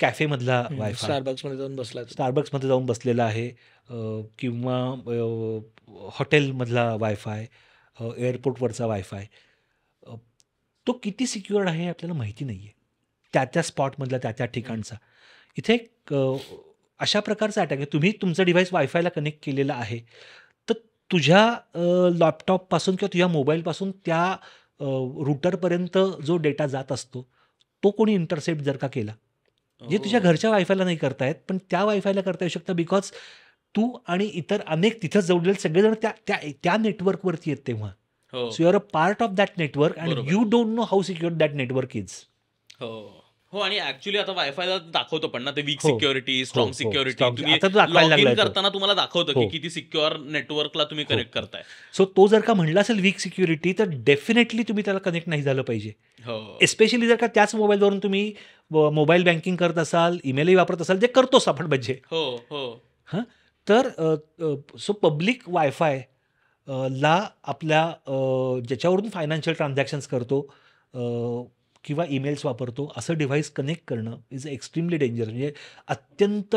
कॅफेमधला वायफाय स्टारबक्समध्ये जाऊन बसला स्टारबक्समध्ये जाऊन बसलेला आहे किंवा हॉटेलमधला वायफाय एअरपोर्टवरचा वायफाय तो किती सिक्युअर्ड आहे आपल्याला माहिती नाही आहे त्या त्या स्पॉटमधला त्या त्या ठिकाणचा इथे अशा प्रकारचा अटॅक आहे तुम्ही तुमचं डिव्हाइस वायफायला कनेक्ट केलेलं आहे तर तुझ्या लॅपटॉपपासून किंवा तुझ्या मोबाईलपासून त्या रूटरपर्यंत जो डेटा जात असतो तो कोणी इंटरसेप्ट जर का केला जे तुझ्या हो. घरच्या वायफायला नाही करतायत पण त्या वायफायला करता येऊ शकतं बिकॉज तू आणि इतर अनेक तिथं जोडलेले सगळेजण त्या त्या त्या नेटवर्कवरती येत तेव्हा so you're a part of that network and you don't know how secure that network is हो आणि ऍक्च्युली आता वायफायला दाखवतो पण ना ते वीक सिक्युरिटी स्ट्रॉंग सिक्युरिटी तुम्ही लॉग इन करताना तुम्हाला दाखवतो की हो. किती सिक्युअर नेटवर्कला तुम्ही कनेक्ट हो. करताय सो तो जर का म्हणला असेल वीक सिक्युरिटी तर डेफिनेटली तुम्ही त्याला कनेक्ट नाही झालं पाहिजे एस्पेशली हो. जर का त्याच मोबाईलवरून तुम्ही मोबाईल बँकिंग करत असाल ईमेलही वापरत असाल जे करतो आपण म्हणजे हो हो तर सो पब्लिक वायफाय ला आपल्या ज्याच्यावरून फायनान्शियल ट्रान्झॅक्शन्स करतो किंवा ईमेल्स वापरतो असं डिव्हाइस कनेक्ट करणं इज एक्स्ट्रीमली डेंजरस म्हणजे अत्यंत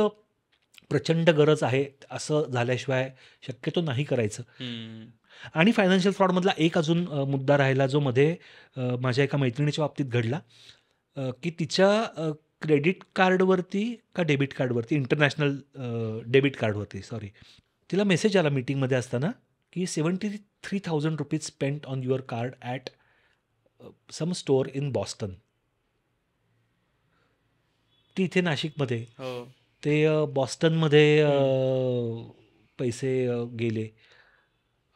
प्रचंड गरज आहे असं झाल्याशिवाय शक्यतो नाही करायचं आणि फायनान्शियल फ्रॉडमधला एक अजून मुद्दा राहिला जो मध्ये माझ्या एका मैत्रिणीच्या बाबतीत घडला की तिच्या क्रेडिट कार्डवरती का डेबिट कार्डवरती इंटरनॅशनल डेबिट कार्डवरती सॉरी तिला मेसेज आला मीटिंगमध्ये असताना की seventy three thousand rupees spent on your card at some store in Boston ती इथे नाशिकमध्ये हो. ते बॉस्टनमध्ये पैसे गेले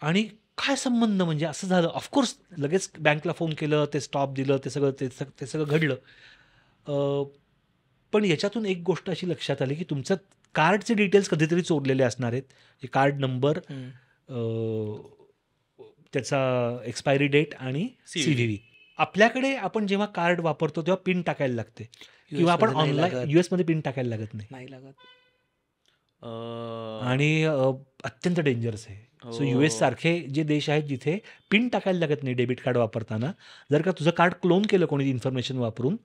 आणि काय संबंध म्हणजे असं झालं ऑफकोर्स लगेच बँकला फोन केलं ते स्टॉप दिलं ते सगळं ते ते सगळं घडलं पण याच्यातून एक गोष्ट अशी लक्षात आली की तुमचं कार्डचे डिटेल्स कधीतरी चोरलेले असणार आहेत कार्ड नंबर त्याचा एक्सपायरी डेट आणि सी व्ही व्ही आपल्याकडे आपण जेव्हा कार्ड वापरतो तेव्हा पिन टाकायला लागते किंवा आपण ऑनलाईन युएस मध्ये पिन टाकायला लागत नाही लागत आणि अत्यंत डेंजरस आहे सो हो. युएस सारखे जे देश आहेत जिथे पिन टाकायला लागत नाही डेबिट कार्ड वापरताना जर का तुझं कार्ड क्लोन केलं कोणी इन्फॉर्मेशन वापरून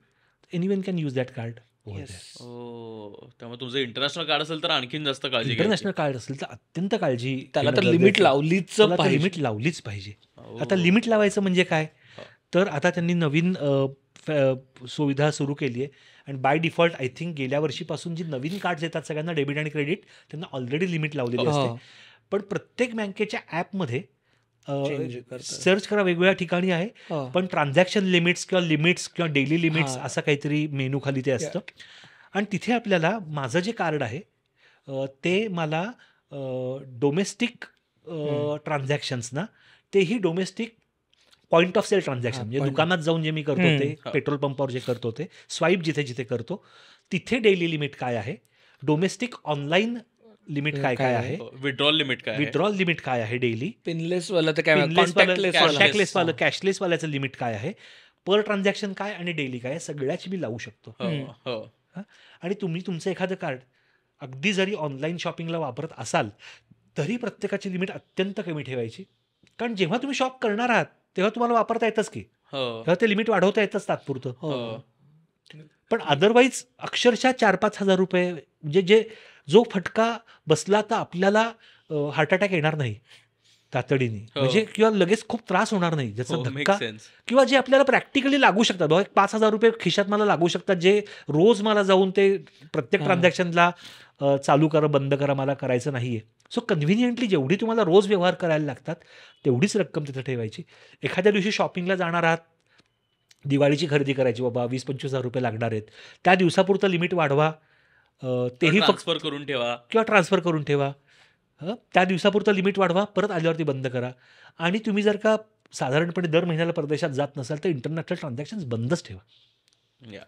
anyone can use that card त्यामुळे इंटरनॅशनल कार्ड असेल तर आणखीन जास्त काळजी इंटरनॅशनल कार्ड असेल तर अत्यंत काळजी त्याला तर लिमिट लावलीच लिमिट लावलीच पाहिजे हो. आता लिमिट लावायचं म्हणजे काय तर आता त्यांनी नवीन सुविधा सुरू केली आहे and by default I think गेल्या वर्षीपासून जी नवीन कार्ड्स येतात सगळ्यांना डेबिट आणि क्रेडिट त्यांना ऑलरेडी लिमिट लावलेली असते हो. पण प्रत्येक बँकेच्या ॲपमध्ये सर्च करा वेगवेगळ्या ठिकाणी आहे हो. पण ट्रान्झॅक्शन लिमिट्स किंवा लिमिट्स किंवा डेली लिमिट्स असं काहीतरी मेनू खाली ते असतं आणि तिथे आपल्याला माझं जे कार्ड आहे ते मला डोमेस्टिक ट्रान्झॅक्शन्सना तेही domestic point of sale transaction म्हणजे दुकानात जाऊन जे मी करतो ते पेट्रोल पंपावर जे करतो ते स्वाईप जिथे जिथे करतो तिथे डेली लिमिट काय आहे डोमेस्टिक ऑनलाईन लिमिट काय काय आहे विड्रॉल लिमिट काय विड्रॉल लिमिट काय आहे डेली पिनलेस वाला कॅशलेस वाल्याचं लिमिट काय आहे पर ट्रान्झॅक्शन काय आणि डेली काय सगळ्याची मी लावू शकतो हो, हो. आणि तुम्ही तुमचं एखादं कार्ड अगदी जरी ऑनलाईन शॉपिंगला वापरत असाल तरी प्रत्येकाची लिमिट अत्यंत कमी ठेवायची कारण जेव्हा तुम्ही शॉप करणार आहात तेव्हा तुम्हाला वापरता येतच की हो. तेव्हा ते लिमिट वाढवता येतच तात्पुरतं हो. पण अदरवाईज अक्षरशः चार पाच हजार रुपये म्हणजे जे जो फटका बसला तर आपल्याला हार्ट अटॅक येणार नाही तातडीने हो. म्हणजे किंवा लगेच खूप त्रास होणार नाही ज्याचा धक्का किंवा जे आपल्याला प्रॅक्टिकली लागू शकतात बाबा पाच हजार रुपये खिशात मला लागू शकतात जे रोज मला जाऊन ते प्रत्येक ट्रान्झॅक्शनला चालू करा बंद करा मला करायचं नाहीये सो कन्व्हिनियंटली जेवढी तुम्हाला रोज व्यवहार करायला लागतात तेवढीच रक्कम तिथं ठेवायची एखाद्या दिवशी शॉपिंगला जाणार आहात दिवाळीची खरेदी करायची बाबा वीस पंचवीस हजार रुपये लागणार आहेत त्या दिवसापुरतं लिमिट वाढवा तेही ट्रान्सफर करून ठेवा किंवा ट्रान्सफर करून ठेवा त्या दिवसापुरतं लिमिट वाढवा परत आल्यावरती बंद करा आणि तुम्ही जर का साधारणपणे दर महिन्याला परदेशात जात नसाल तर इंटरनॅशनल ट्रान्झॅक्शन बंदच ठेवा या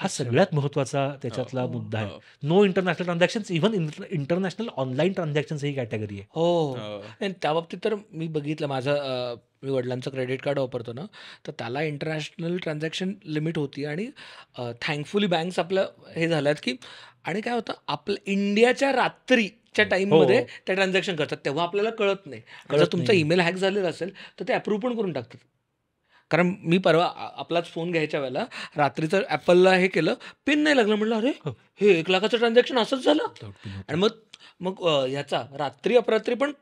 हा सगळ्यात महत्त्वाचा त्याच्यातला हो, हो, मुद्दा आहे no international transaction even international online transaction ही कॅटेगरी आहे हो आणि हो. त्या बाबतीत तर मी बघितलं माझं मी वडिलांचं क्रेडिट कार्ड वापरतो ना तर त्याला इंटरनॅशनल ट्रान्झॅक्शन लिमिट होती आणि थँकफुली बँक्स आपल्या हे झाल्यात की आणि काय होतं आपलं इंडियाच्या रात्री च्या टाइममध्ये त्या ट्रान्झॅक्शन करतात तेव्हा आपल्याला कळत नाही जर तुमचा ईमेल हॅक झालेला असेल तर ते अप्रूव्ह पण करून टाकतात कारण मी परवा आपलाच फोन घ्यायच्या वेळेला रात्रीचं ऍपलला हे केलं पिन नाही लागलं म्हटलं अरे हो. हे एक लाखाचं ट्रान्झॅक्शन असंच झालं आणि मग मग ह्याचा रात्री अपरात्री पण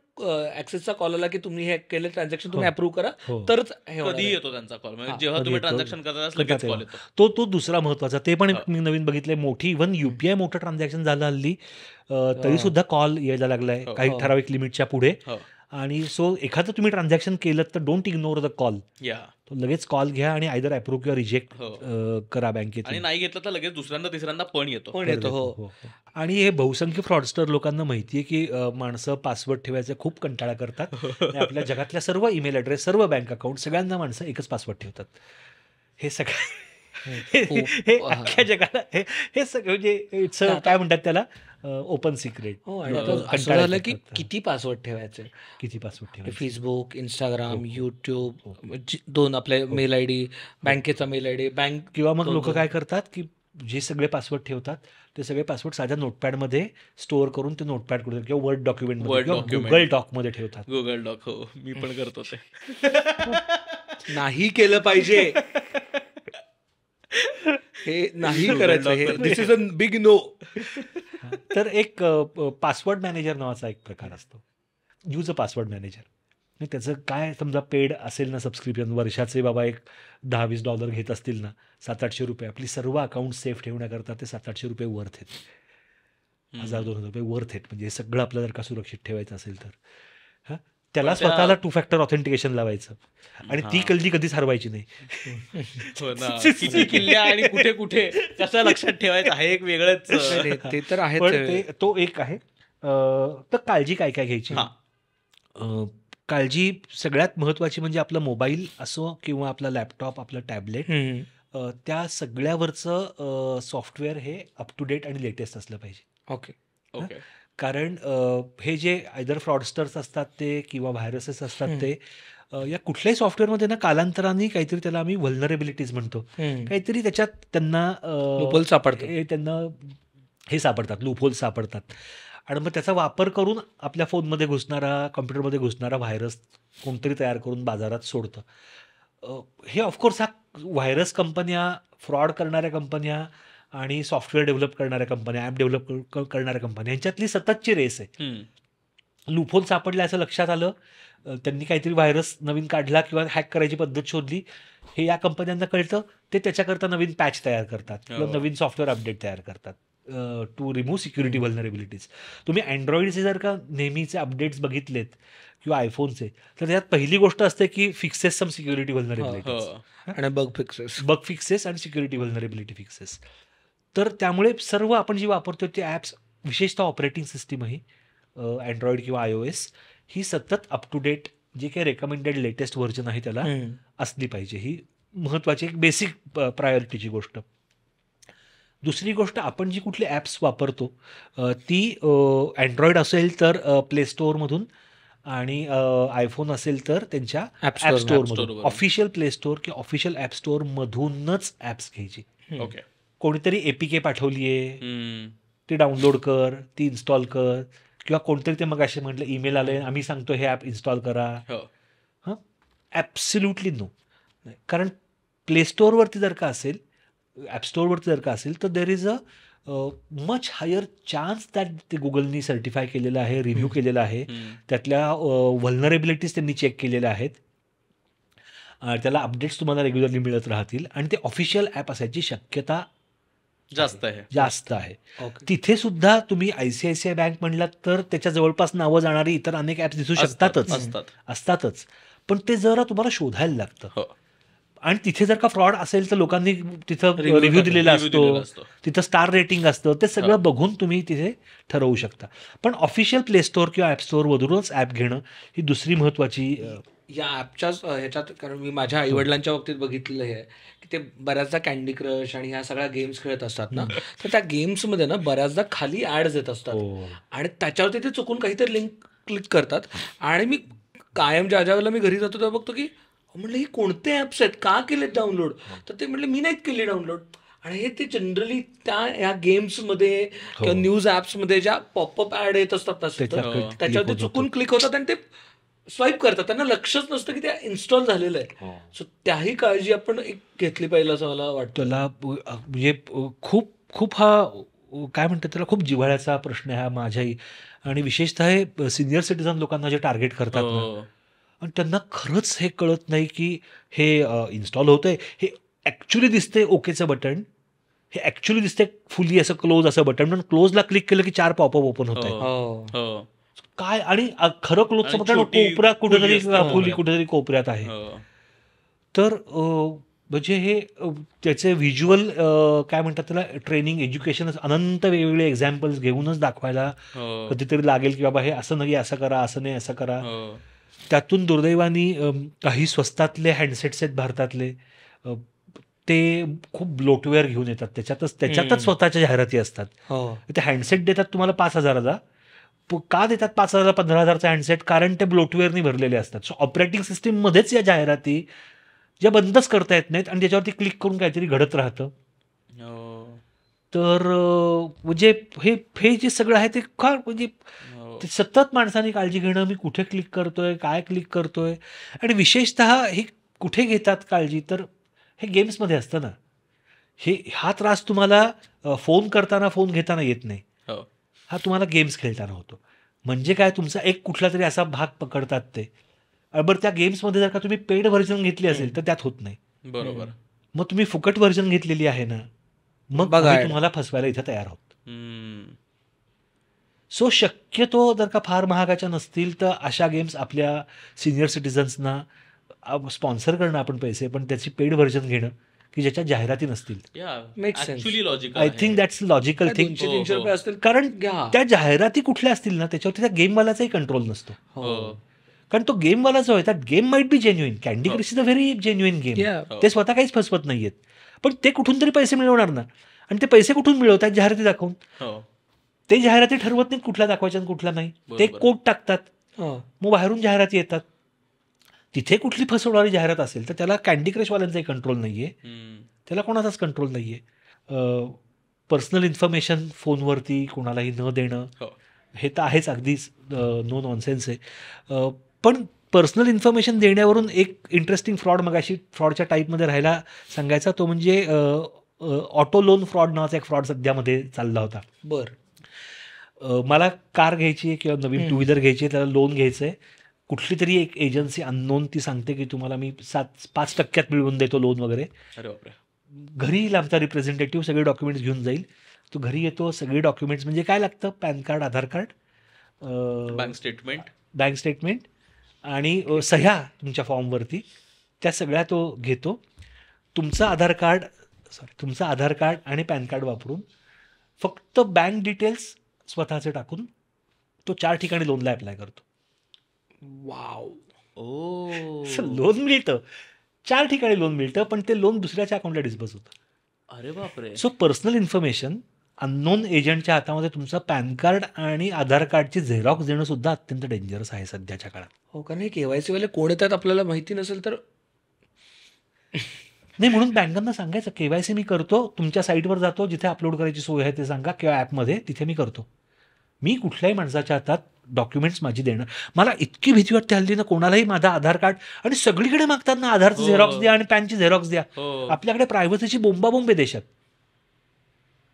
ऍक्सेसचा कॉल आला की तुम्ही हे केलं ट्रान्झॅक्शन तुम्ही अप्रूव्ह हो. करा हो. तरच कधी येतो त्यांचा कॉल म्हणजे जेव्हा तुम्ही ट्रान्झॅक्शन करता तो तो दुसरा महत्वाचा ते पण मी नवीन बघितलंय मोठी इव्हन युपीआय मोठं ट्रान्झॅक्शन झालं हल्ली तरी सुद्धा कॉल यायला लागलाय काही ठराविक लिमिटच्या पुढे आणि सो एखादं तुम्ही ट्रान्झॅक्शन केलं तर डोंट इग्नोर द कॉल तो लगेच कॉल घ्या आणि आयदर अप्रूव्ह किंवा रिजेक्ट हो. करा बँकेत आणि नाही घेतलं तर लगेच दुसऱ्यांदा तिसऱ्यांदा पण येतो पण येतो हो, हो. हो आणि हे बहुसंख्य फ्रॉडस्टर लोकांना माहिती आहे की माणसं पासवर्ड ठेवायचा खूप कंटाळा करतात आपल्या जगातल्या सर्व ईमेल ॲड्रेस सर्व बँक अकाउंट सगळ्यांना माणसं एकच पासवर्ड ठेवतात हे सगळं हे जगाला हे सगळं म्हणजे इट्स काय म्हणतात त्याला ओपन सिक्रेट हो, असं झालं की किती पासवर्ड ठेवायचे किती पासवर्ड ठेवायचे फेसबुक इंस्टाग्राम युट्यूब दोन आपल्या मेल आय डी बँकेचा मेल आय डी बँक किंवा मग लोक काय करतात की जे सगळे पासवर्ड ठेवतात ते सगळे पासवर्ड साध्या नोटपॅडमध्ये स्टोअर करून ते नोटपॅड करून किंवा वर्ड डॉक्युमेंट गुगल मध्ये ठेवतात गुगल डॉक हो मी पण करतो ते नाही केलं पाहिजे हे नाही करायचं हे this is a big no तर एक पासवर्ड मॅनेजर नावाचा एक प्रकार असतो यूज अ पासवर्ड मॅनेजर त्याचं काय समजा पेड असेल ना सबस्क्रिप्शन वर्षाचे बाबा एक दहा वीस डॉलर घेत असतील ना सात आठशे रुपये आपली सर्व अकाउंट सेफ ठेवण्याकरता ते सात आठशे रुपये वर्थ आहेत हजार दोन हजार रुपये वर्थ आहेत म्हणजे सगळं आपल्याला जर का सुरक्षित ठेवायचं असेल तर हां त्याला स्वतःला टू फॅक्टर ऑथेंटिकेशन लावायचं आणि ती कल्ली कधीच हरवायची नाही हो किल्ले आणि कुठे कुठे कसं लक्षात ठेवायचं आहे एक वेगळंच ते तर आहे तो एक आहे तर काळजी काय काय घ्यायची काळजी सगळ्यात महत्वाची म्हणजे आपला मोबाईल असो किंवा आपला लॅपटॉप आपलं टॅबलेट त्या सगळ्यावरचं सॉफ्टवेअर हे अप टू डेट आणि लेटेस्ट असलं पाहिजे ओके ओके कारण हे जे आयदर फ्रॉडस्टर्स असतात ते किंवा व्हायरसेस असतात ते या कुठल्याही सॉफ्टवेअरमध्ये ना कालांतराने काहीतरी त्याला आम्ही व्हल्नरेबिलिटीज म्हणतो काहीतरी त्याच्यात त्यांना सापडते त्यांना हे सापडतात लूपहोल सापडतात आणि मग त्याचा वापर करून आपल्या फोनमध्ये घुसणारा कॉम्प्युटरमध्ये घुसणारा व्हायरस कोणतरी तयार करून बाजारात सोडतं हे ऑफकोर्स हा व्हायरस कंपन्या फ्रॉड करणाऱ्या कंपन्या आणि सॉफ्टवेअर डेव्हलप करणाऱ्या कंपन्या ॲप डेव्हलप करणाऱ्या कंपन्या यांच्यातली सततची रेस आहे लुफोल सापडल्या असं लक्षात आलं त्यांनी काहीतरी व्हायरस नवीन काढला किंवा हॅक करायची पद्धत शोधली हे या कंपन्यांना कळतं ते त्याच्याकरता नवीन पॅच तयार करतात किंवा हो. नवीन सॉफ्टवेअर अपडेट तयार करतात टू रिमूव्ह सिक्युरिटी व्हलनरेबिलिटीज तुम्ही अँड्रॉइडचे जर का नेहमीचे अपडेट्स बघितलेत किंवा आयफोनचे तर त्यात पहिली गोष्ट असते की फिक्सेस सम सिक्युरिटी व्हलनरेबिलिटीज आणि बग फिक्सेस बग फिक्सेस आणि सिक्युरिटी व्हलनरेबिलिटी फिक्सेस तर त्यामुळे सर्व आपण जी वापरतो ते ॲप्स विशेषतः ऑपरेटिंग सिस्टीम आहे अँड्रॉइड किंवा आय ओ एस ही सतत अप टू डेट जे काही रेकमेंडेड लेटेस्ट व्हर्जन आहे त्याला असली पाहिजे ही महत्वाची एक बेसिक प्रायोरिटीची गोष्ट दुसरी गोष्ट आपण जी कुठली ॲप्स वापरतो ती अँड्रॉइड असेल तर प्ले स्टोअरमधून आणि आयफोन असेल तर त्यांच्या ॲप स्टोअरमधून ऑफिशियल प्ले स्टोअर किंवा ऑफिशियल ॲप स्टोअरमधूनच ॲप्स घ्यायची ओके कोणीतरी एपीके पाठवली आहे ती डाउनलोड कर ती इन्स्टॉल कर किंवा कोणतरी ते मग असे म्हटलं ईमेल आले आम्ही सांगतो हे ॲप इन्स्टॉल करा हां ॲब्सल्युटली नो कारण प्ले स्टोअरवरती जर का असेल स्टोअरवरती जर का असेल तर there is a much higher chance that ते गुगलनी सर्टिफाय केलेलं आहे रिव्ह्यू केलेला आहे त्यातल्या व्हलनरेबिलिटीज त्यांनी चेक केलेल्या आहेत त्याला अपडेट्स तुम्हाला रेग्युलरली मिळत राहतील आणि ते ऑफिशियल ॲप असायची शक्यता जास्त आहे जास्त आहे तिथे सुद्धा तुम्ही आयसीआयसीआय बँक म्हणलात तर त्याच्या जवळपास नावं जाणारी इतर अनेक ऍप्स दिसू शकतातच असतातच पण ते जरा तुम्हाला शोधायला लागतं हो. आणि तिथे जर का फ्रॉड असेल तर लोकांनी तिथं रिव्ह्यू दिलेला असतो तिथं स्टार रेटिंग असतं ते सगळं बघून तुम्ही तिथे ठरवू शकता पण ऑफिशियल प्ले स्टोअर किंवा ऍप स्टोअर वरूनच ऍप घेणं ही दुसरी महत्वाची या ॲपच्याच ह्याच्यात कारण मी माझ्या आईवडिलांच्या बाबतीत बघितलेलं आहे की ते बऱ्याचदा कॅन्डी क्रश आणि ह्या सगळ्या गेम्स खेळत असतात ना तर त्या गेम्समध्ये ना बऱ्याचदा खाली ॲड्स येत असतात हो. आणि त्याच्यावरती ते चुकून काहीतरी लिंक क्लिक करतात आणि मी कायम ज्या ज्या वेळेला मी घरी जातो तेव्हा बघतो की म्हणलं ही कोणते ॲप्स आहेत का केलेत डाउनलोड तर ते म्हणले मी नाहीत केले डाउनलोड आणि हे ते जनरली त्या ह्या गेम्समध्ये हो. किंवा न्यूज ॲप्समध्ये ज्या पॉपअप ॲड येत असतात त्याच्यावरती चुकून क्लिक होतात आणि ते स्वाईप करतात त्यांना लक्षच नसतं की ते इन्स्टॉल झालेलं आहे सो त्याही काळजी आपण एक घेतली पाहिजे असं मला वाटतं त्याला म्हणजे खूप खूप हा काय म्हणतात त्याला खूप जिव्हाळ्याचा प्रश्न आहे हा माझ्याही आणि विशेषतः हे सिनियर सिटीजन लोकांना जे टार्गेट करतात हो. आणि त्यांना खरंच हे कळत नाही की हे इन्स्टॉल होतंय हे ॲक्च्युली दिसते ओकेचं बटन हे ॲक्च्युली दिसते फुली असं क्लोज असं बटन पण क्लोजला क्लिक केलं की चार पॉपअप ओपन होत आहे हो. हो. काय आणि खरं क्लोथचं पत्र कोपऱ्यात कुठेतरी खोली हो. कुठेतरी कोपऱ्यात आहे हो. तर म्हणजे हे त्याचे व्हिज्युअल काय म्हणतात त्याला ट्रेनिंग एज्युकेशन अनंत वेगवेगळे एक्झाम्पल्स घेऊनच दाखवायला हो. कधीतरी लागेल की बाबा हे असं नाही असं करा असं नाही असं करा त्यातून दुर्दैवानी काही स्वस्तातले हँडसेट्स आहेत भारतातले ते खूप ब्लोटवेअर घेऊन येतात त्याच्यातच त्याच्यातच स्वतःच्या जाहिराती असतात ते हँडसेट देतात तुम्हाला पाच हजाराचा का देतात पाच हजार पंधरा हजारचा हँडसेट कारण ते ब्लोटवेअरनी भरलेले असतात सो ऑपरेटिंग सिस्टीममध्येच या जाहिराती ज्या बंदच करता येत नाहीत आणि त्याच्यावरती क्लिक करून काहीतरी घडत राहतं हो. तर म्हणजे हे हे जे सगळं आहे ते फार म्हणजे हो. सतत माणसाने काळजी घेणं मी कुठे क्लिक करतोय काय क्लिक करतोय आणि विशेषत हे कुठे घेतात काळजी तर हे गेम्समध्ये असतं ना हे हा त्रास तुम्हाला फोन करताना फोन घेताना येत नाही हा तुम्हाला गेम्स खेळताना होतो म्हणजे काय तुमचा एक कुठला तरी असा भाग पकडतात ते बरं त्या गेम्समध्ये जर का तुम्ही पेड व्हर्जन घेतली असेल तर त्यात होत नाही बरोबर मग तुम्ही फुकट व्हर्जन घेतलेली आहे ना मग बघा तुम्हाला फसवायला इथं तयार होत सो शक्यतो जर का फार महागाच्या नसतील तर अशा गेम्स आपल्या सिनियर सिटीजन्सना स्पॉन्सर करणं आपण पैसे पण त्याची पेड व्हर्जन घेणं की ज्याच्या जाहिराती नसतील I think that's logical thing असतील कारण त्या जाहिराती कुठल्या असतील ना त्याच्यावरती त्या गेमवाल्याचाही कंट्रोल नसतो हो. हो. कारण तो गेमवाला जो आहे त्या game might be genuine Candy Crush is a very genuine game ते स्वतः काहीच फसवत नाहीयेत पण ते कुठून तरी पैसे मिळवणार ना आणि ते पैसे कुठून मिळवतात जाहिराती दाखवून हो. ते जाहिराती ठरवत नाहीत कुठला दाखवायच्या कुठला नाही ते कोट टाकतात मग बाहेरून जाहिराती येतात तिथे कुठली फसवणारी जाहिरात असेल तर त्याला कॅन्डी क्रशवाल्यांचाही कंट्रोल नाही आहे त्याला कोणाचाच कंट्रोल नाही आहे पर्सनल इन्फॉर्मेशन फोनवरती कोणालाही न देणं हो. हे तर आहेच अगदीच नो नॉनसेन्स आहे पण पर्सनल इन्फॉर्मेशन देण्यावरून एक इंटरेस्टिंग फ्रॉड मगाशी फ्रॉडच्या टाईपमध्ये राहायला सांगायचा तो म्हणजे ऑटो लोन फ्रॉड नावाचा एक फ्रॉड सध्यामध्ये चालला होता बरं मला कार घ्यायची आहे किंवा नवीन टू व्हीलर घ्यायची आहे त्याला लोन घ्यायचं आहे कुठली तरी एक एजन्सी अननोन ती सांगते की तुम्हाला मी सात पाच टक्क्यात मिळवून देतो लोन वगैरे घरी येईल आमचा रिप्रेझेंटेटिव्ह सगळे डॉक्युमेंट्स घेऊन जाईल तो घरी येतो सगळे डॉक्युमेंट्स म्हणजे काय लागतं PAN card Aadhaar card bank statement bank statement आणि सह्या तुमच्या फॉर्मवरती त्या सगळ्या तो घेतो तुमचं आधार कार्ड सॉरी तुमचं आधार कार्ड आणि पॅन कार्ड वापरून फक्त बँक डिटेल्स स्वतःचे टाकून तो चार ठिकाणी लोनला अप्लाय करतो वाव ओ लोन मिळतं चार ठिकाणी लोन मिळतं पण ते लोन दुसऱ्याच्या अकाउंटला डिस्बस होतं अरे बापरे सो पर्सनल इन्फॉर्मेशन अननोन एजंटच्या हातामध्ये तुमचं पॅन कार्ड आणि आधार कार्डची झेरॉक्स देणं सुद्धा अत्यंत डेंजरस आहे सध्याच्या काळात हो का नाही केवायसी वाले कोण येतात आपल्याला माहिती नसेल तर नाही म्हणून बँकांना सांगायचं केवायसी मी करतो तुमच्या साईटवर जातो जिथे अपलोड करायची सोय आहे ते सांगा किंवा ॲपमध्ये तिथे मी करतो मी कुठल्याही माणसाच्या हातात डॉक्युमेंट्स माझी देणं मला इतकी भीती वाटते हल्ली ना कोणालाही माझा आधार कार्ड आणि सगळीकडे मागतात ना आधारचं झेरॉक्स हो. द्या आणि पॅनची झेरॉक्स द्या हो. आपल्याकडे प्रायव्हसीची बोंबाबोंबे देशात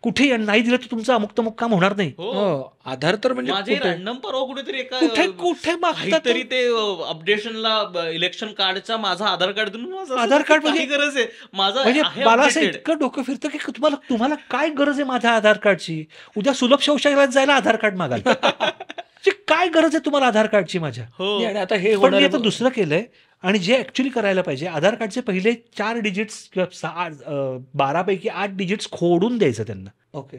कुठे नाही दिलं तर तुमचं अमुक तमुक काम होणार नाही हो. आधार तर म्हणजे कुठे कुठे मागतात तरी ते अपडेशनला इलेक्शन कार्डचा माझा आधार कार्ड आधार कार्ड म्हणजे गरज आहे माझा म्हणजे मला असं इतकं डोकं फिरतं की तुम्हाला तुम्हाला काय गरज आहे माझ्या आधार कार्डची उद्या सुलभ शौचालयात जायला आधार कार्ड मागाल म्हणजे काय गरज आहे तुम्हाला आधार कार्डची माझ्या हो. आता हे पण आता दुसरं केलंय आणि जे ऍक्च्युली करायला पाहिजे आधार कार्डचे पहिले चार डिजिट्स किंवा बारापैकी आठ डिजिट्स खोडून द्यायचं त्यांना ओके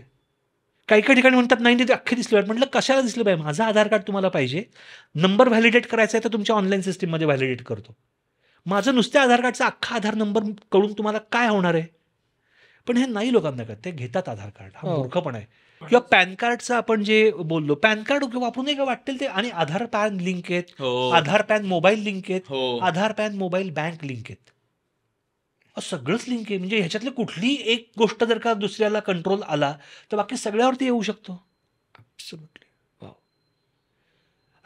काही काही ठिकाणी म्हणतात नाही ते अख्खे दिसले म्हटलं कशाला दिसलं पाहिजे माझा आधार कार्ड तुम्हाला पाहिजे नंबर व्हॅलिडेट करायचा आहे तर तुमच्या ऑनलाईन मध्ये व्हॅलिडेट करतो माझं नुसत्या आधार कार्डचा अख्खा आधार नंबर कळून तुम्हाला काय होणार आहे पण हे नाही लोकांना करत ते घेतात आधार कार्ड हा हो. मूर्खपण आहे किंवा पॅन कार्डचं आपण जे बोललो पॅन कार्ड वापरून का वाटेल ते आणि आधार पॅन लिंक आहेत हो. आधार पॅन मोबाईल लिंक आहेत हो. Aadhaar PAN mobile bank link आहेत सगळंच लिंक आहे म्हणजे ह्याच्यातली कुठली एक गोष्ट जर का दुसऱ्याला कंट्रोल आला तर बाकी सगळ्यावरती येऊ शकतो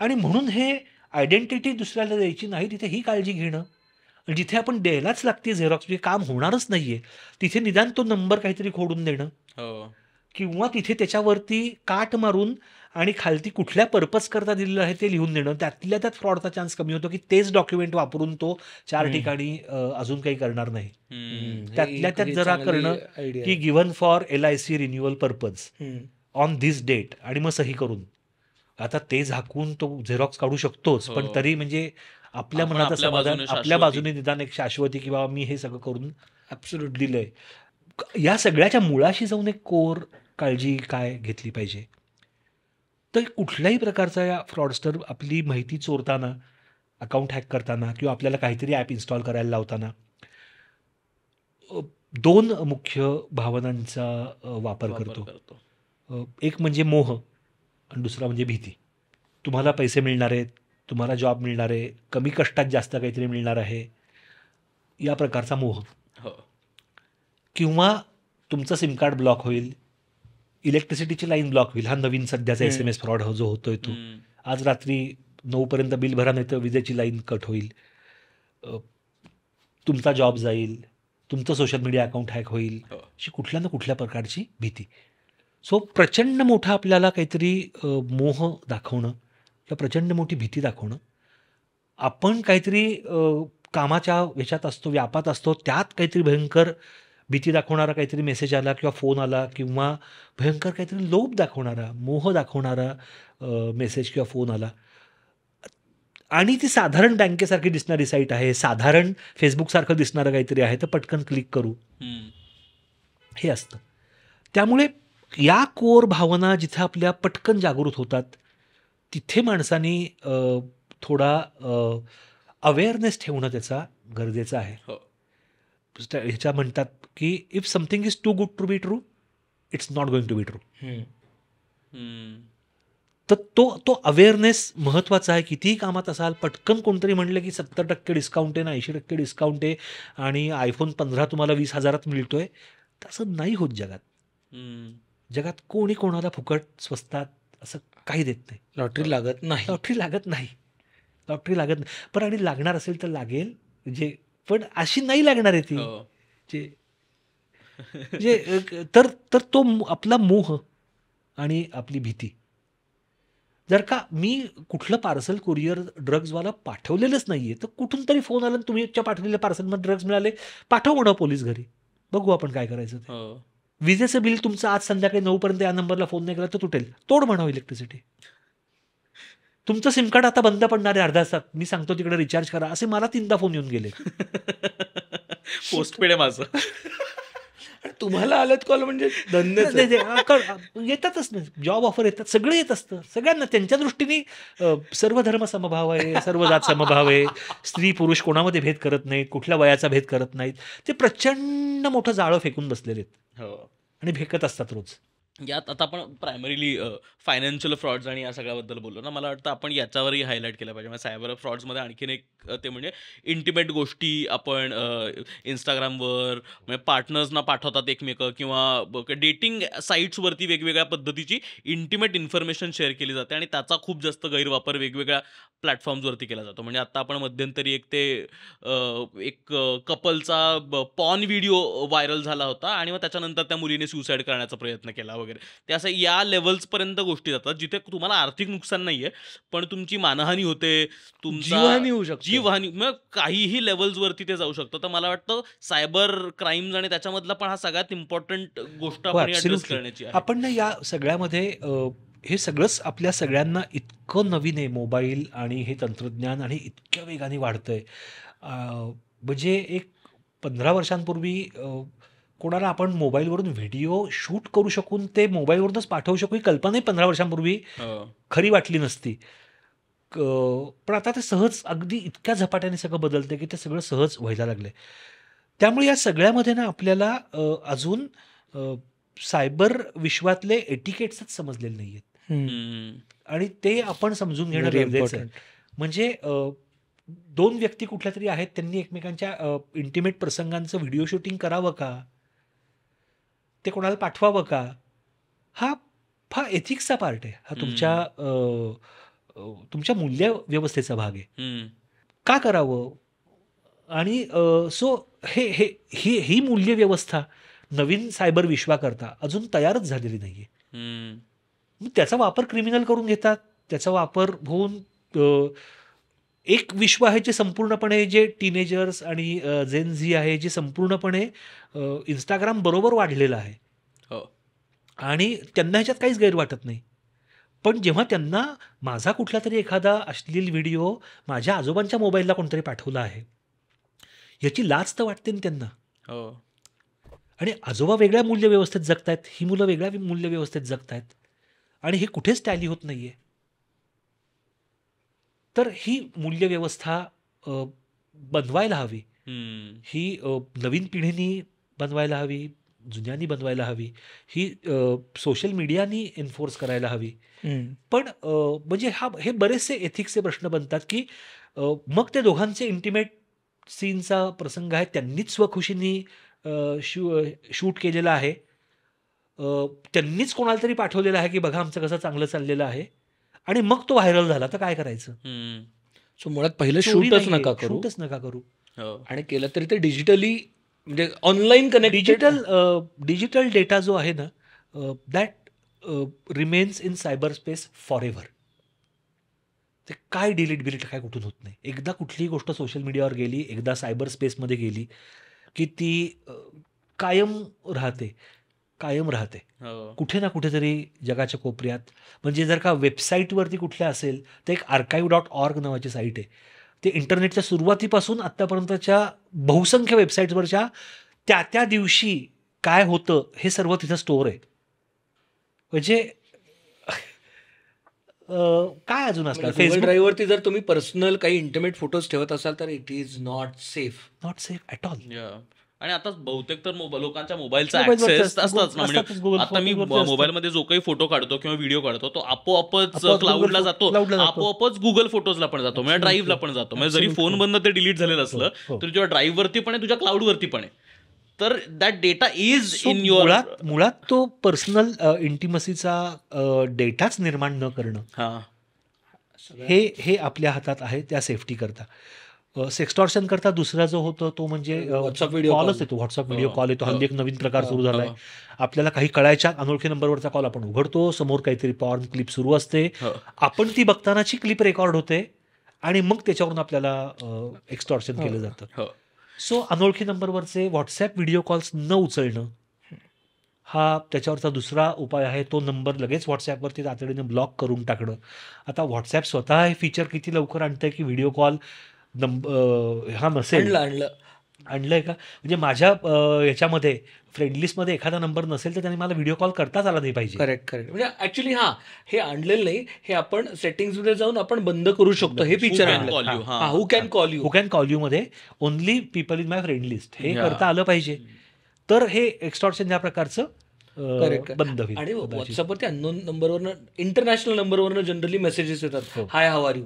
आणि म्हणून हे आयडेंटिटी दुसऱ्याला द्यायची नाही तिथे ही काळजी घेणं जिथे आपण द्यायलाच लागते झेरॉक्स म्हणजे काम होणारच नाहीये तिथे निदान तो नंबर काहीतरी खोडून देणं हो. किंवा तिथे त्याच्यावरती काट मारून आणि खालती कुठल्या पर्पज करता दिलेलं आहे ते लिहून देणं त्यातल्या त्यात फ्रॉडचा चान्स कमी होतो की तेच डॉक्युमेंट वापरून तो चार ठिकाणी अजून काही करणार नाही त्यातल्या त्यात जरा करणं की given for L I C renewal purpose on this date आणि मग सही करून आता ते झाकून तो झेरॉक्स काढू शकतोच पण हो. तरी म्हणजे आपल्या मनात समाधान आपल्या बाजूने निदान एक शाश्वती किंवा मी हे सगळं करून दिलंय या सगळ्याच्या मुळाशी जाऊन एक कोर काळजी काय घेतली पाहिजे तर कुठल्याही प्रकारचा या फ्रॉडस्टर आपली माहिती चोरताना अकाउंट हॅक करताना किंवा आपल्याला काहीतरी ॲप इन्स्टॉल करायला लावताना दोन मुख्य भावनांचा वापर, करतो एक म्हणजे मोह आणि दुसरा म्हणजे भीती तुम्हाला पैसे मिळणार आहेत तुम्हाला जॉब मिळणार आहे कमी कष्टात जास्त काहीतरी मिळणार आहे या प्रकारचा मोह हो. किंवा तुमचं सिम कार्ड ब्लॉक होईल इलेक्ट्रिसिटीची लाईन ब्लॉक होईल हा नवीन सध्याचा एस एम एस फ्रॉड जो होतोय तो आज रात्री पर्यंत बिल भरा नाही तर विजेची लाईन कट होईल तुमचा जॉब जाईल तुमचं सोशल मीडिया अकाउंट हॅक होईल हो. अशी कुठल्या ना कुठल्या प्रकारची भीती सो प्रचंड मोठा आपल्याला काहीतरी मोह दाखवणं किंवा प्रचंड मोठी भीती दाखवणं आपण काहीतरी कामाच्या ह्याच्यात असतो व्यापात असतो त्यात काहीतरी भयंकर भीती दाखवणारा काहीतरी मेसेज आला किंवा फोन आला किंवा भयंकर काहीतरी लोभ दाखवणारा मोह दाखवणारा मेसेज किंवा फोन आला आणि ती साधारण बँकेसारखी दिसणारी साईट आहे साधारण फेसबुकसारखं दिसणारं काहीतरी आहे तर पटकन क्लिक करू हे असतं त्यामुळे या कोर भावना जिथे आपल्या पटकन जागृत होतात तिथे माणसांनी थोडा अवेअरनेस ठेवणं त्याचा गरजेचं आहे हो ह्याच्या म्हणतात की if something is too good to be true it's not going to be true तर तो तो अवेअरनेस महत्त्वाचा आहे कितीही कामात असाल पटकन कोणतरी म्हटलं की सत्तर टक्के डिस्काउंट आहे ना ऐंशी टक्के डिस्काउंट आहे आणि आयफोन पंधरा तुम्हाला वीस हजारात मिळतोय तसं नाही होत जगात जगात कोणी कोणाला फुकट स्वस्तात असं काही देत नाही लॉटरी लागत नाही लॉटरी लागत नाही लॉटरी लागत नाही पण आणि लागणार असेल तर लागेल जे पण अशी नाही लागणार आहे ती हो. जे जे तर तर तो आपला मोह आणि आपली भीती जर का मी कुठलं पार्सल कुरिअर ड्रग्जवाला पाठवलेलंच नाही आहे तर कुठून तरी फोन आला तुम्ही पाठवलेल्या पार्सलमध्ये ड्रग्ज मिळाले पाठव म्हणा पोलीस घरी बघू आपण काय करायचं ते हो. विजेचं बिल तुमचं आज संध्याकाळी नऊपर्यंत या नंबरला फोन नाही केला तर तुटेल तोड म्हणावं इलेक्ट्रिसिटी तुमचं सिम कार्ड आता बंद पडणार आहे अर्धा तास मी सांगतो तिकडे रिचार्ज करा असे मला तीनदा फोन येऊन गेले पोस्टपेड आहे माझं तुम्हाला आलं कॉल म्हणजे येतातच ना जॉब ऑफर येतात सगळं येत असतं सगळ्यांना त्यांच्या दृष्टीने सर्व धर्म समभाव आहे सर्व जात समभाव आहे स्त्री पुरुष कोणामध्ये भेद करत नाहीत कुठल्या वयाचा भेद करत नाहीत ते प्रचंड मोठं जाळं फेकून बसलेले आहेत हो. आणि फेकत असतात रोज यात आता आपण प्रायमरीली फायनान्शियल फ्रॉड्स आणि या सगळ्याबद्दल बोललो ना मला वाटतं आपण याच्यावरही हायलाईट केलं पाहिजे म्हणजे सायबर फ्रॉड्समध्ये आणखीन एक ते म्हणजे इंटिमेट गोष्टी आपण इंस्टाग्रामवर म्हणजे पार्टनर्सना पाठवतात एकमेक किंवा डेटिंग साईट्सवरती वेगवेगळ्या पद्धतीची इंटिमेट इन्फॉर्मेशन शेअर केली जाते आणि त्याचा खूप जास्त गैरवापर वेगवेगळ्या प्लॅटफॉर्म्सवरती केला जातो म्हणजे आत्ता आपण मध्यंतरी एक ते एक कपलचा पॉन व्हिडिओ व्हायरल झाला होता आणि मग त्याच्यानंतर त्या मुलीने सुसाईड करण्याचा प्रयत्न केला वगैरे ते असं या लेवल्सपर्यंत गोष्टी जातात जिथे तुम्हाला आर्थिक नुकसान नाहीये पण तुमची मानहानी होते तुमची होऊ शकते जीवहानी मग काहीही लेवल्सवरती ते जाऊ शकतं तर मला वाटतं सायबर क्राईम आणि त्याच्यामधला पण हा सगळ्यात इम्पॉर्टंट गोष्ट हो, करण्याची आपण ना या सगळ्यामध्ये हे सगळंच आपल्या सगळ्यांना इतकं नवीन आहे मोबाईल आणि हे तंत्रज्ञान आणि इतक्या वेगाने वाढतंय म्हणजे एक पंधरा वर्षांपूर्वी कोणाला आपण मोबाईलवरून व्हिडिओ शूट करू शकून ते मोबाईलवरूनच पाठवू शकू ही कल्पनाही पंधरा वर्षांपूर्वी हो. खरी वाटली नसती पण आता ते सहज अगदी इतक्या झपाट्याने सगळं बदलते की ते सगळं सहज व्हायला लागले त्यामुळे या सगळ्यामध्ये ना आपल्याला अजून सायबर विश्वातले एटिकेट्सच समजलेले नाही आहेत आणि ते आपण समजून घेणं गरजेचं आहे म्हणजे दोन व्यक्ती कुठल्या तरी आहेत त्यांनी एकमेकांच्या इंटिमेट प्रसंगांचं व्हिडिओ शूटिंग करावं का ते कोणाला पाठवावं का हा हा एथिक्सचा पार्ट आहे हा तुमच्या तुमच्या मूल्य व्यवस्थेचा भाग आहे का करावं आणि सो हे हे ही ही मूल्य व्यवस्था नवीन सायबर विश्वाकरता अजून तयारच झालेली नाहीये मग त्याचा वापर क्रिमिनल करून घेतात त्याचा वापर होऊन एक विश्व आहे जे संपूर्णपणे जे टीनेजर्स आणि झेन झी आहे जे संपूर्णपणे इंस्टाग्राम बरोबर वाढलेलं आहे हो आणि त्यांना ह्याच्यात काहीच गैर वाटत नाही पण जेव्हा त्यांना माझा कुठला तरी एखादा अश्लील व्हिडिओ माझ्या आजोबांच्या मोबाईलला कोणतरी पाठवला आहे याची लाच तर वाटते ना त्यांना हो आणि आजोबा वेगळ्या मूल्यव्यवस्थेत जगतायत ही मुलं वेगळ्या मूल्यव्यवस्थेत जगतायत आणि हे कुठेच टॅली होत नाही आहे तर ही मूल्यव्यवस्था बनवायला हवी ही नवीन पिढीनी बनवायला हवी जुन्यानी बनवायला हवी ही सोशल मीडियानी एन्फोर्स करायला हवी पण म्हणजे हा हे बरेचसे एथिक्सचे प्रश्न बनतात की मग ते दोघांचे इंटिमेट सीनचा प्रसंग आहे त्यांनीच स्वखुशीनी शू शूट केलेला आहे त्यांनीच कोणाला तरी पाठवलेलं आहे की बघा आमचं कसं चांगलं चाललेलं आहे आणि मग तो व्हायरल झाला तर काय करायचं सो मुळात पहिलं शूटच नका करू शूटच नका करू हो. आणि केलं तरी ते डिजिटली म्हणजे online connect digital digital data जो आहे ना that remains in cyber space forever ते काय डिलीट बिलीट काय कुठून होत नाही एकदा कुठलीही गोष्ट सोशल मीडियावर गेली एकदा सायबर स्पेसमध्ये गेली की ती कायम राहते कायम राहते हो. कुठे ना कुठेतरी जगाच्या कोपऱ्यात म्हणजे जर का वेबसाईटवरती कुठल्या असेल तर एक आर्काईव्ह डॉट ऑर्ग नावाची साईट आहे ते इंटरनेटच्या सुरुवातीपासून आत्तापर्यंतच्या बहुसंख्य वेबसाईट्सवरच्या त्या त्या दिवशी काय होतं हे सर्व तिथं स्टोअर आहे म्हणजे काय अजून असतात फेसबुक ड्राईव्हवरती जर तुम्ही पर्सनल काही इंटरमेट फोटोज ठेवत असाल तर it is not safe not safe at all आणि आता बहुतेक तर लोकांच्या मोबाईलचा ऍक्सेस असतात ना म्हणजे आता मी मोबाईलमध्ये जो काही फोटो काढतो किंवा व्हिडिओ काढतो तो आपोआपच क्लाउडला जातो आपोआपच गुगल फोटोजला पण जातो म्हणजे ड्राईव्हला पण जातो म्हणजे जरी फोन बंद ते डिलीट झालेलं असलं हो, हो. तरी तुझ्या ड्राईव्हवरती पण आहे तुझ्या क्लाउडवरती पण आहे तर that data is in your मुळात मुळात तो पर्सनल इंटिमसीचा डेटाच निर्माण न करणं हे हे आपल्या हातात आहे त्या सेफ्टी करता सेक्स्टॉर्शन करता दुसरा जो होतो तो म्हणजे व्हॉट्सअप व्हिडिओ कॉलच येतो व्हॉट्सअप व्हिडिओ कॉल येतो हल्ली एक नवीन प्रकार सुरू झालाय आपल्याला काही कळायच्या अनोळखी नंबरवरचा कॉल आपण उघडतो समोर काहीतरी पॉर्न क्लिप सुरू असते आपण ती बघतानाची क्लिप रेकॉर्ड होते आणि मग त्याच्यावरून आपल्याला एक्स्टॉर्शन केलं जातं सो अनोळखी नंबरवरचे व्हॉट्सअप व्हिडिओ कॉल्स न उचलणं हा त्याच्यावरचा दुसरा उपाय आहे तो नंबर लगेच व्हॉट्सॲपवरती तातडीने ब्लॉक करून टाकणं आता व्हॉट्सअप स्वतः हे फीचर किती लवकर आणतं की व्हिडिओ कॉल नंब हा नसेल आणलं आणलं आहे का म्हणजे माझ्या ह्याच्यामध्ये याच्यामध्ये फ्रेंडलिस्टमध्ये एखादा नंबर नसेल तर त्याने मला व्हिडिओ कॉल करताच आला नाही पाहिजे करेक्ट करेक्ट म्हणजे ऍक्च्युली हा हे आणलेलं नाही हे आपण सेटिंग्स मध्ये जाऊन आपण बंद करू शकतो हे फीचर आहे हा. Who can call you who can call you मध्ये only people in my friend list हे करता आलं पाहिजे तर हे एक्स्टॉर्शन ज्या प्रकारचं बंद होईल आणि वरती अननोन नंबरवर इंटरनॅशनल नंबरवर जनरली मेसेजेस येतात हाय आर यू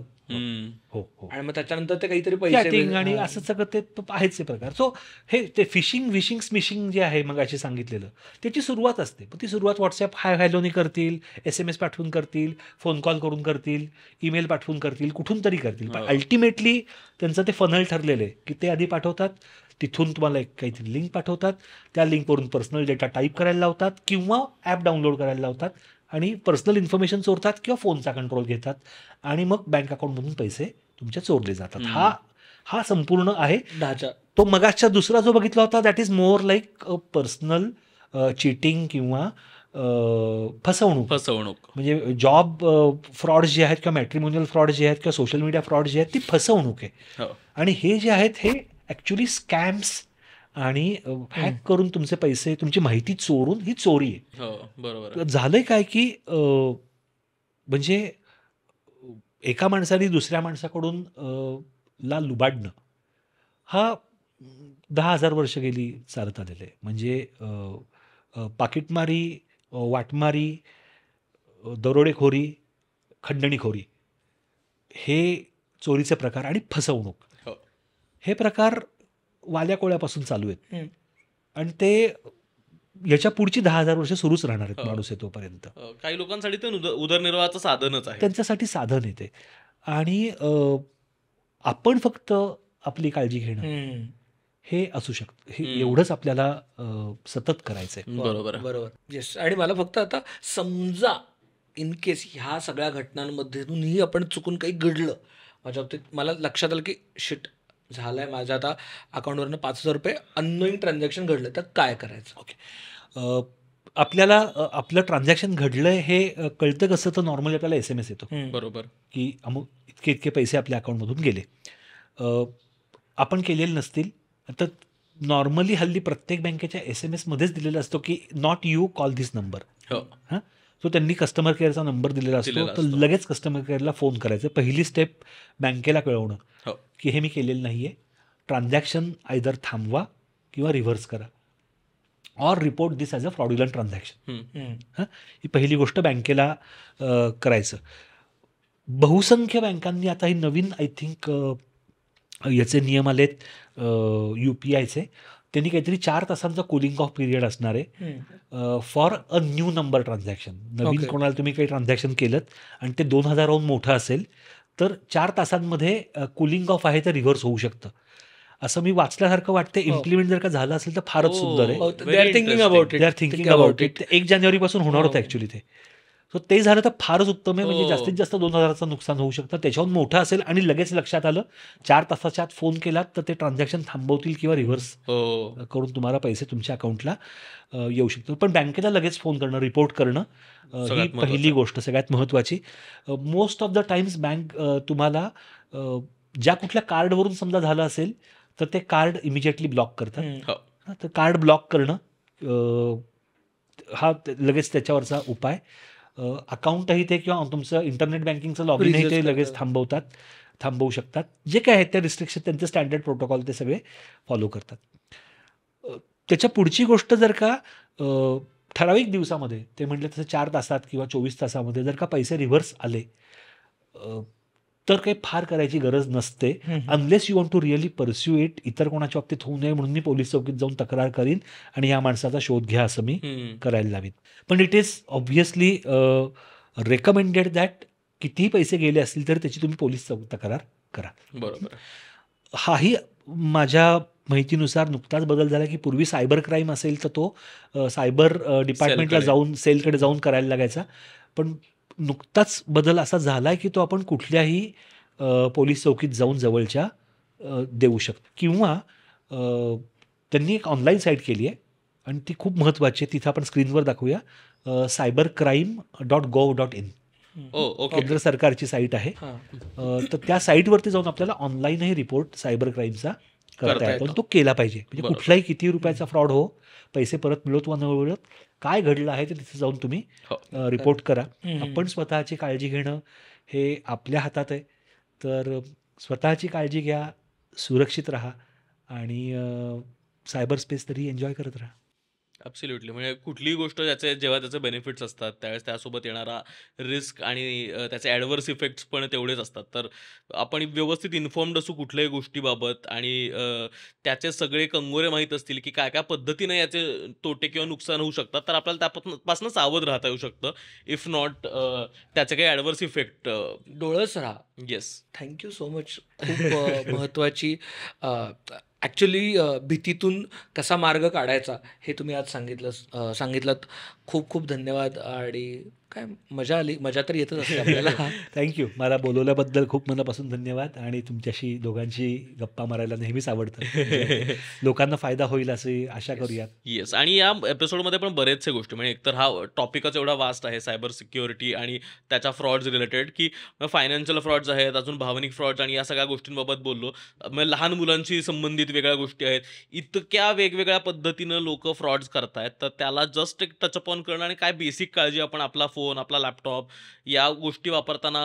हो हो आणि मग त्याच्यानंतर ते काहीतरी पैसे आणि असं सगळं ते आहेच प्रकार सो हे ते फिशिंग विशिंग स्मिशिंग जे आहे मग अशी सांगितलेलं त्याची सुरुवात असते पण ती सुरुवात व्हॉट्सअप हाय हॅलोनी करतील एस एम एस पाठवून करतील फोन कॉल करून करतील ईमेल पाठवून करतील कुठून तरी करतील पण अल्टिमेटली त्यांचं ते फनल ठरलेलं आहे की ते आधी पाठवतात तिथून तुम्हाला एक काहीतरी लिंक पाठवतात त्या लिंकवरून पर्सनल डेटा टाईप करायला लावतात किंवा ॲप डाउनलोड करायला लावतात आणि पर्सनल इन्फॉर्मेशन चोरतात किंवा फोनचा कंट्रोल घेतात आणि मग बँक अकाउंटमधून पैसे तुमच्या चोरले जातात हा हा संपूर्ण आहे तो मगाच्या दुसरा जो बघितला होता that is more like personal cheating किंवा फसवणूक फसवणूक म्हणजे जॉब फ्रॉड जे आहेत किंवा मॅट्रिमोनियल फ्रॉड जे आहेत किंवा सोशल मीडिया फ्रॉड जे आहेत ती फसवणूक आहे हो. आणि हे जे आहेत हे ॲक्च्युली स्कॅम्स आणि हॅक करून तुमचे पैसे तुमची माहिती चोरून ही चोरी आहे हो, बरोबर झालंय काय की म्हणजे एका माणसाने दुसऱ्या माणसाकडून ला लुबाडणं हा दहा हजार वर्ष गेली चालत आलेलं आहे म्हणजे पाकिटमारी वाटमारी दरोडेखोरी खंडणीखोरी हे चोरीचे प्रकार आणि फसवणूक हे प्रकार वाल्या कोळ्यापासून चालू आहेत आणि ते याच्या पुढची दहा हजार वर्ष सुरूच राहणार आहेत हो. माणूस आहे तोपर्यंत हो. काही लोकांसाठी ते उदरनिर्वाहाचं साधनच आहे त्यांच्यासाठी साधन येते आणि आपण फक्त आपली काळजी घेणं हे असू शकतं हे एवढंच आपल्याला सतत करायचंय हो. बरोबर बरोबर येस आणि मला फक्त आता समजा इन केस ह्या सगळ्या घटनांमधूनही आपण चुकून काही घडलं माझ्या बाबतीत मला लक्षात आलं की शिट झालं आहे माझ्या आता अकाउंटवरनं पाच हजार रुपये अननोईंग ट्रान्झॅक्शन घडलं तर काय करायचं ओके आपल्याला आपलं ट्रान्झॅक्शन घडलं हे कळतं कसं तर नॉर्मली आपल्याला एस एम एस येतो बरोबर की अमुक इतके इतके पैसे आपल्या अकाउंटमधून गेले आपण केलेले नसतील तर नॉर्मली हल्ली प्रत्येक बँकेच्या एस एम एसमध्येच दिलेला असतो की not you call this number हां सो त्यांनी कस्टमर केअरचा नंबर दिलेला असतो तर लगेच कस्टमर केअरला फोन करायचं पहिली स्टेप बँकेला कळवणं हो. की हे मी केलेलं नाही आहे ट्रान्झॅक्शन आयदर थांबवा किंवा रिव्हर्स करा or report this as a fraudulent transaction हां ही पहिली गोष्ट बँकेला करायचं बहुसंख्य बँकांनी आता ही नवीन आय थिंक याचे नियम आलेत यू पी आयचे त्यांनी काहीतरी चार तासांचा कुलिंग ऑफ पिरियड असणार आहे for a new number transaction नवीन कोणाला तुम्ही काही ट्रान्झॅक्शन केलं आणि ते दोन हजाराहून मोठं असेल तर चार तासांमध्ये कुलिंग ऑफ आहे तर रिव्हर्स होऊ शकतं असं मी वाचल्यासारखं वाटतं इम्प्लिमेंट हो. जर का झालं असेल तर फारच हो. सुंदर आहे थिंकिंग अबाउट इट एक जानेवारी पासून होणार होतं ऍक्च्युली हो. ते सो ते झालं तर फारच उत्तम आहे म्हणजे हो. जास्तीत जास्त दोन हजाराचं नुकसान होऊ शकतं त्याच्याहून मोठं असेल आणि लगेच लक्षात आलं चार तासाच्या आत फोन केलात तर ते ट्रान्झॅक्शन थांबवतील किंवा रिव्हर्स हो. करून तुम्हाला पैसे तुमच्या अकाउंटला येऊ शकतात पण बँकेला लगेच फोन करणं रिपोर्ट करणं ही पहिली गोष्ट सगळ्यात महत्वाची most of the times bank तुम्हाला ज्या कुठल्या कार्डवरून समजा झालं असेल तर ते कार्ड इमिजिएटली ब्लॉक करतात हो. तर कार्ड ब्लॉक करणं हा लगेच त्याच्यावरचा उपाय अकाउंटही ते किंवा तुमचं इंटरनेट बँकिंगचं लॉगिनही ते लगेच थांबवतात थांबवू शकतात जे काय आहेत त्या रिस्ट्रिक्शन त्यांचे स्टँडर्ड प्रोटोकॉल ते सगळे फॉलो करतात त्याच्या पुढची गोष्ट जर का ठराविक दिवसामध्ये ते म्हणजे तसं चार तासात किंवा चोवीस तासामध्ये जर का पैसे रिव्हर्स आले तर काही फार करायची गरज नसते unless you want to really pursue it इतर कोणाच्या बाबतीत होऊ नये म्हणून मी पोलीस चौकीत जाऊन तक्रार करीन आणि या माणसाचा शोध घ्या असं मी करायला लावीन पण it is obviously recommended that कितीही पैसे गेले असतील तर त्याची तुम्ही पोलीस चौक तक्रार करा बरोबर हाही माझ्या माहितीनुसार नुकताच बदल झाला की पूर्वी सायबर क्राईम असेल तर तो सायबर डिपार्टमेंटला जाऊन सेलकडे जाऊन करायला लागायचा पण नुकताच बदल असा झाला आहे की तो आपण कुठल्याही पोलीस चौकीत जाऊन जवळच्या देऊ शकतो किंवा त्यांनी एक ऑनलाईन साईट केली आहे आणि ती खूप महत्वाची आहे तिथं आपण स्क्रीनवर दाखवूया cyber crime dot gov dot in केंद्र सरकारची साईट आहे तर त्या साईटवरती जाऊन आपल्याला ऑनलाईनही रिपोर्ट सायबर क्राईमचा करता येतो तो केला पाहिजे म्हणजे कुठलाही किती रुपयाचा फ्रॉड हो पैसे परत मिळत व न मिळत काय घडलं आहे ते तिथे जाऊन तुम्ही रिपोर्ट हो. करा आपण स्वतःची काळजी घेणं हे आपल्या हातात आहे तर स्वतःची काळजी घ्या सुरक्षित राहा आणि सायबर स्पेस तरी एन्जॉय करत राहा ॲब्सोल्युटली म्हणजे कुठलीही गोष्ट ज्याचे जेव्हा त्याचे बेनिफिट्स असतात त्यावेळेस त्यासोबत येणारा रिस्क आणि त्याचे ॲडव्हर्स इफेक्ट्स पण तेवढेच असतात तर आपण व्यवस्थित इन्फॉर्म्ड असू कुठल्याही गोष्टीबाबत आणि त्याचे सगळे कंगोरे माहीत असतील की काय काय पद्धतीने याचे तोटे किंवा नुकसान होऊ शकतात तर आपल्याला त्यापासून सावध राहता येऊ शकतं इफ नॉट त्याचे काही ॲडव्हर्स इफेक्ट डोळस राहा येस थँक्यू सो मच खूप महत्वाची ॲक्च्युली भीतीतून कसा मार्ग काढायचा हे तुम्ही आज सांगितलं सांगितलं खूप खूप धन्यवाद आणि काय मजा आली मजा तर येतच असते आपल्याला थँक्यू मला बोलवल्याबद्दल खूप मनापासून धन्यवाद आणि तुमच्याशी दोघांशी गप्पा मारायला नेहमीच आवडतं लोकांना फायदा होईल असे आशा करूयात येस आणि या एपिसोडमध्ये पण बरेचसे गोष्टी म्हणजे एकतर हा टॉपिकच एवढा वास्ट आहे सायबर सिक्युरिटी आणि त्याच्या फ्रॉड्स रिलेटेड की फायनान्शियल फ्रॉड्स आहेत अजून भावनिक फ्रॉड्स आणि या सगळ्या गोष्टींबाबत बोललो मग लहान मुलांशी संबंधित वेगळ्या गोष्टी आहेत इतक्या वेगवेगळ्या पद्धतीनं लोक फ्रॉड्स करतायत तर त्याला जस्ट एक टचअप ऑन करणं आणि काय बेसिक काळजी आपण आपला फोन आपला लॅपटॉप या गोष्टी वापरताना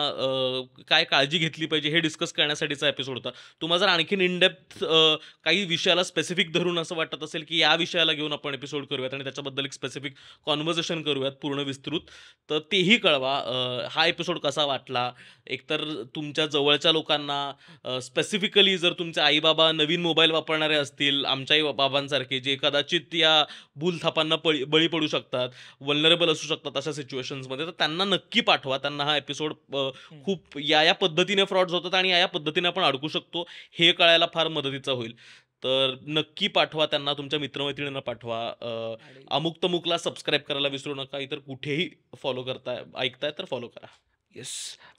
काय काळजी घेतली पाहिजे हे डिस्कस करण्यासाठीचा एपिसोड होता तुम्हाला जर आणखीन इनडेप्थ काही विषयाला स्पेसिफिक धरून असं वाटत असेल की या विषयाला घेऊन आपण एपिसोड करूयात आणि त्याच्याबद्दल एक स्पेसिफिक कॉन्व्हर्सेशन करूयात पूर्ण विस्तृत तर तेही कळवा हा एपिसोड कसा वाटला एकतर तुमच्या जवळच्या लोकांना स्पेसिफिकली जर तुमचे आईबाबा नवीन मोबाईल वापरणारे असतील आमच्याही बाबांसारखे जे कदाचित या भूलथापांना पळी बळी पडू शकतात वल्नरेबल असू शकतात अशा सिच्युएशन मध्ये तर त्यांना नक्की पाठवा त्यांना हा एपिसोड खूप या या पद्धतीने फ्रॉड होतात आणि या या पद्धतीने आपण अडकू शकतो हे कळायला फार मदतीचा होईल तर नक्की पाठवा त्यांना तुमच्या मित्रमैत्रिणींना पाठवा अमुक तमुकला सबस्क्राईब करायला विसरू नका इतर कुठेही फॉलो करताय ऐकताय तर फॉलो करा येस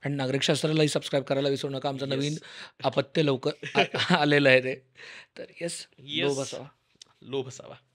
आणि नागरिकशास्त्रालाही सबस्क्राईब करायला विसरू नका आमचं नवीन अपत्य लवकर आलेलं आहे ते तर येस लोभ असावा लो बसावा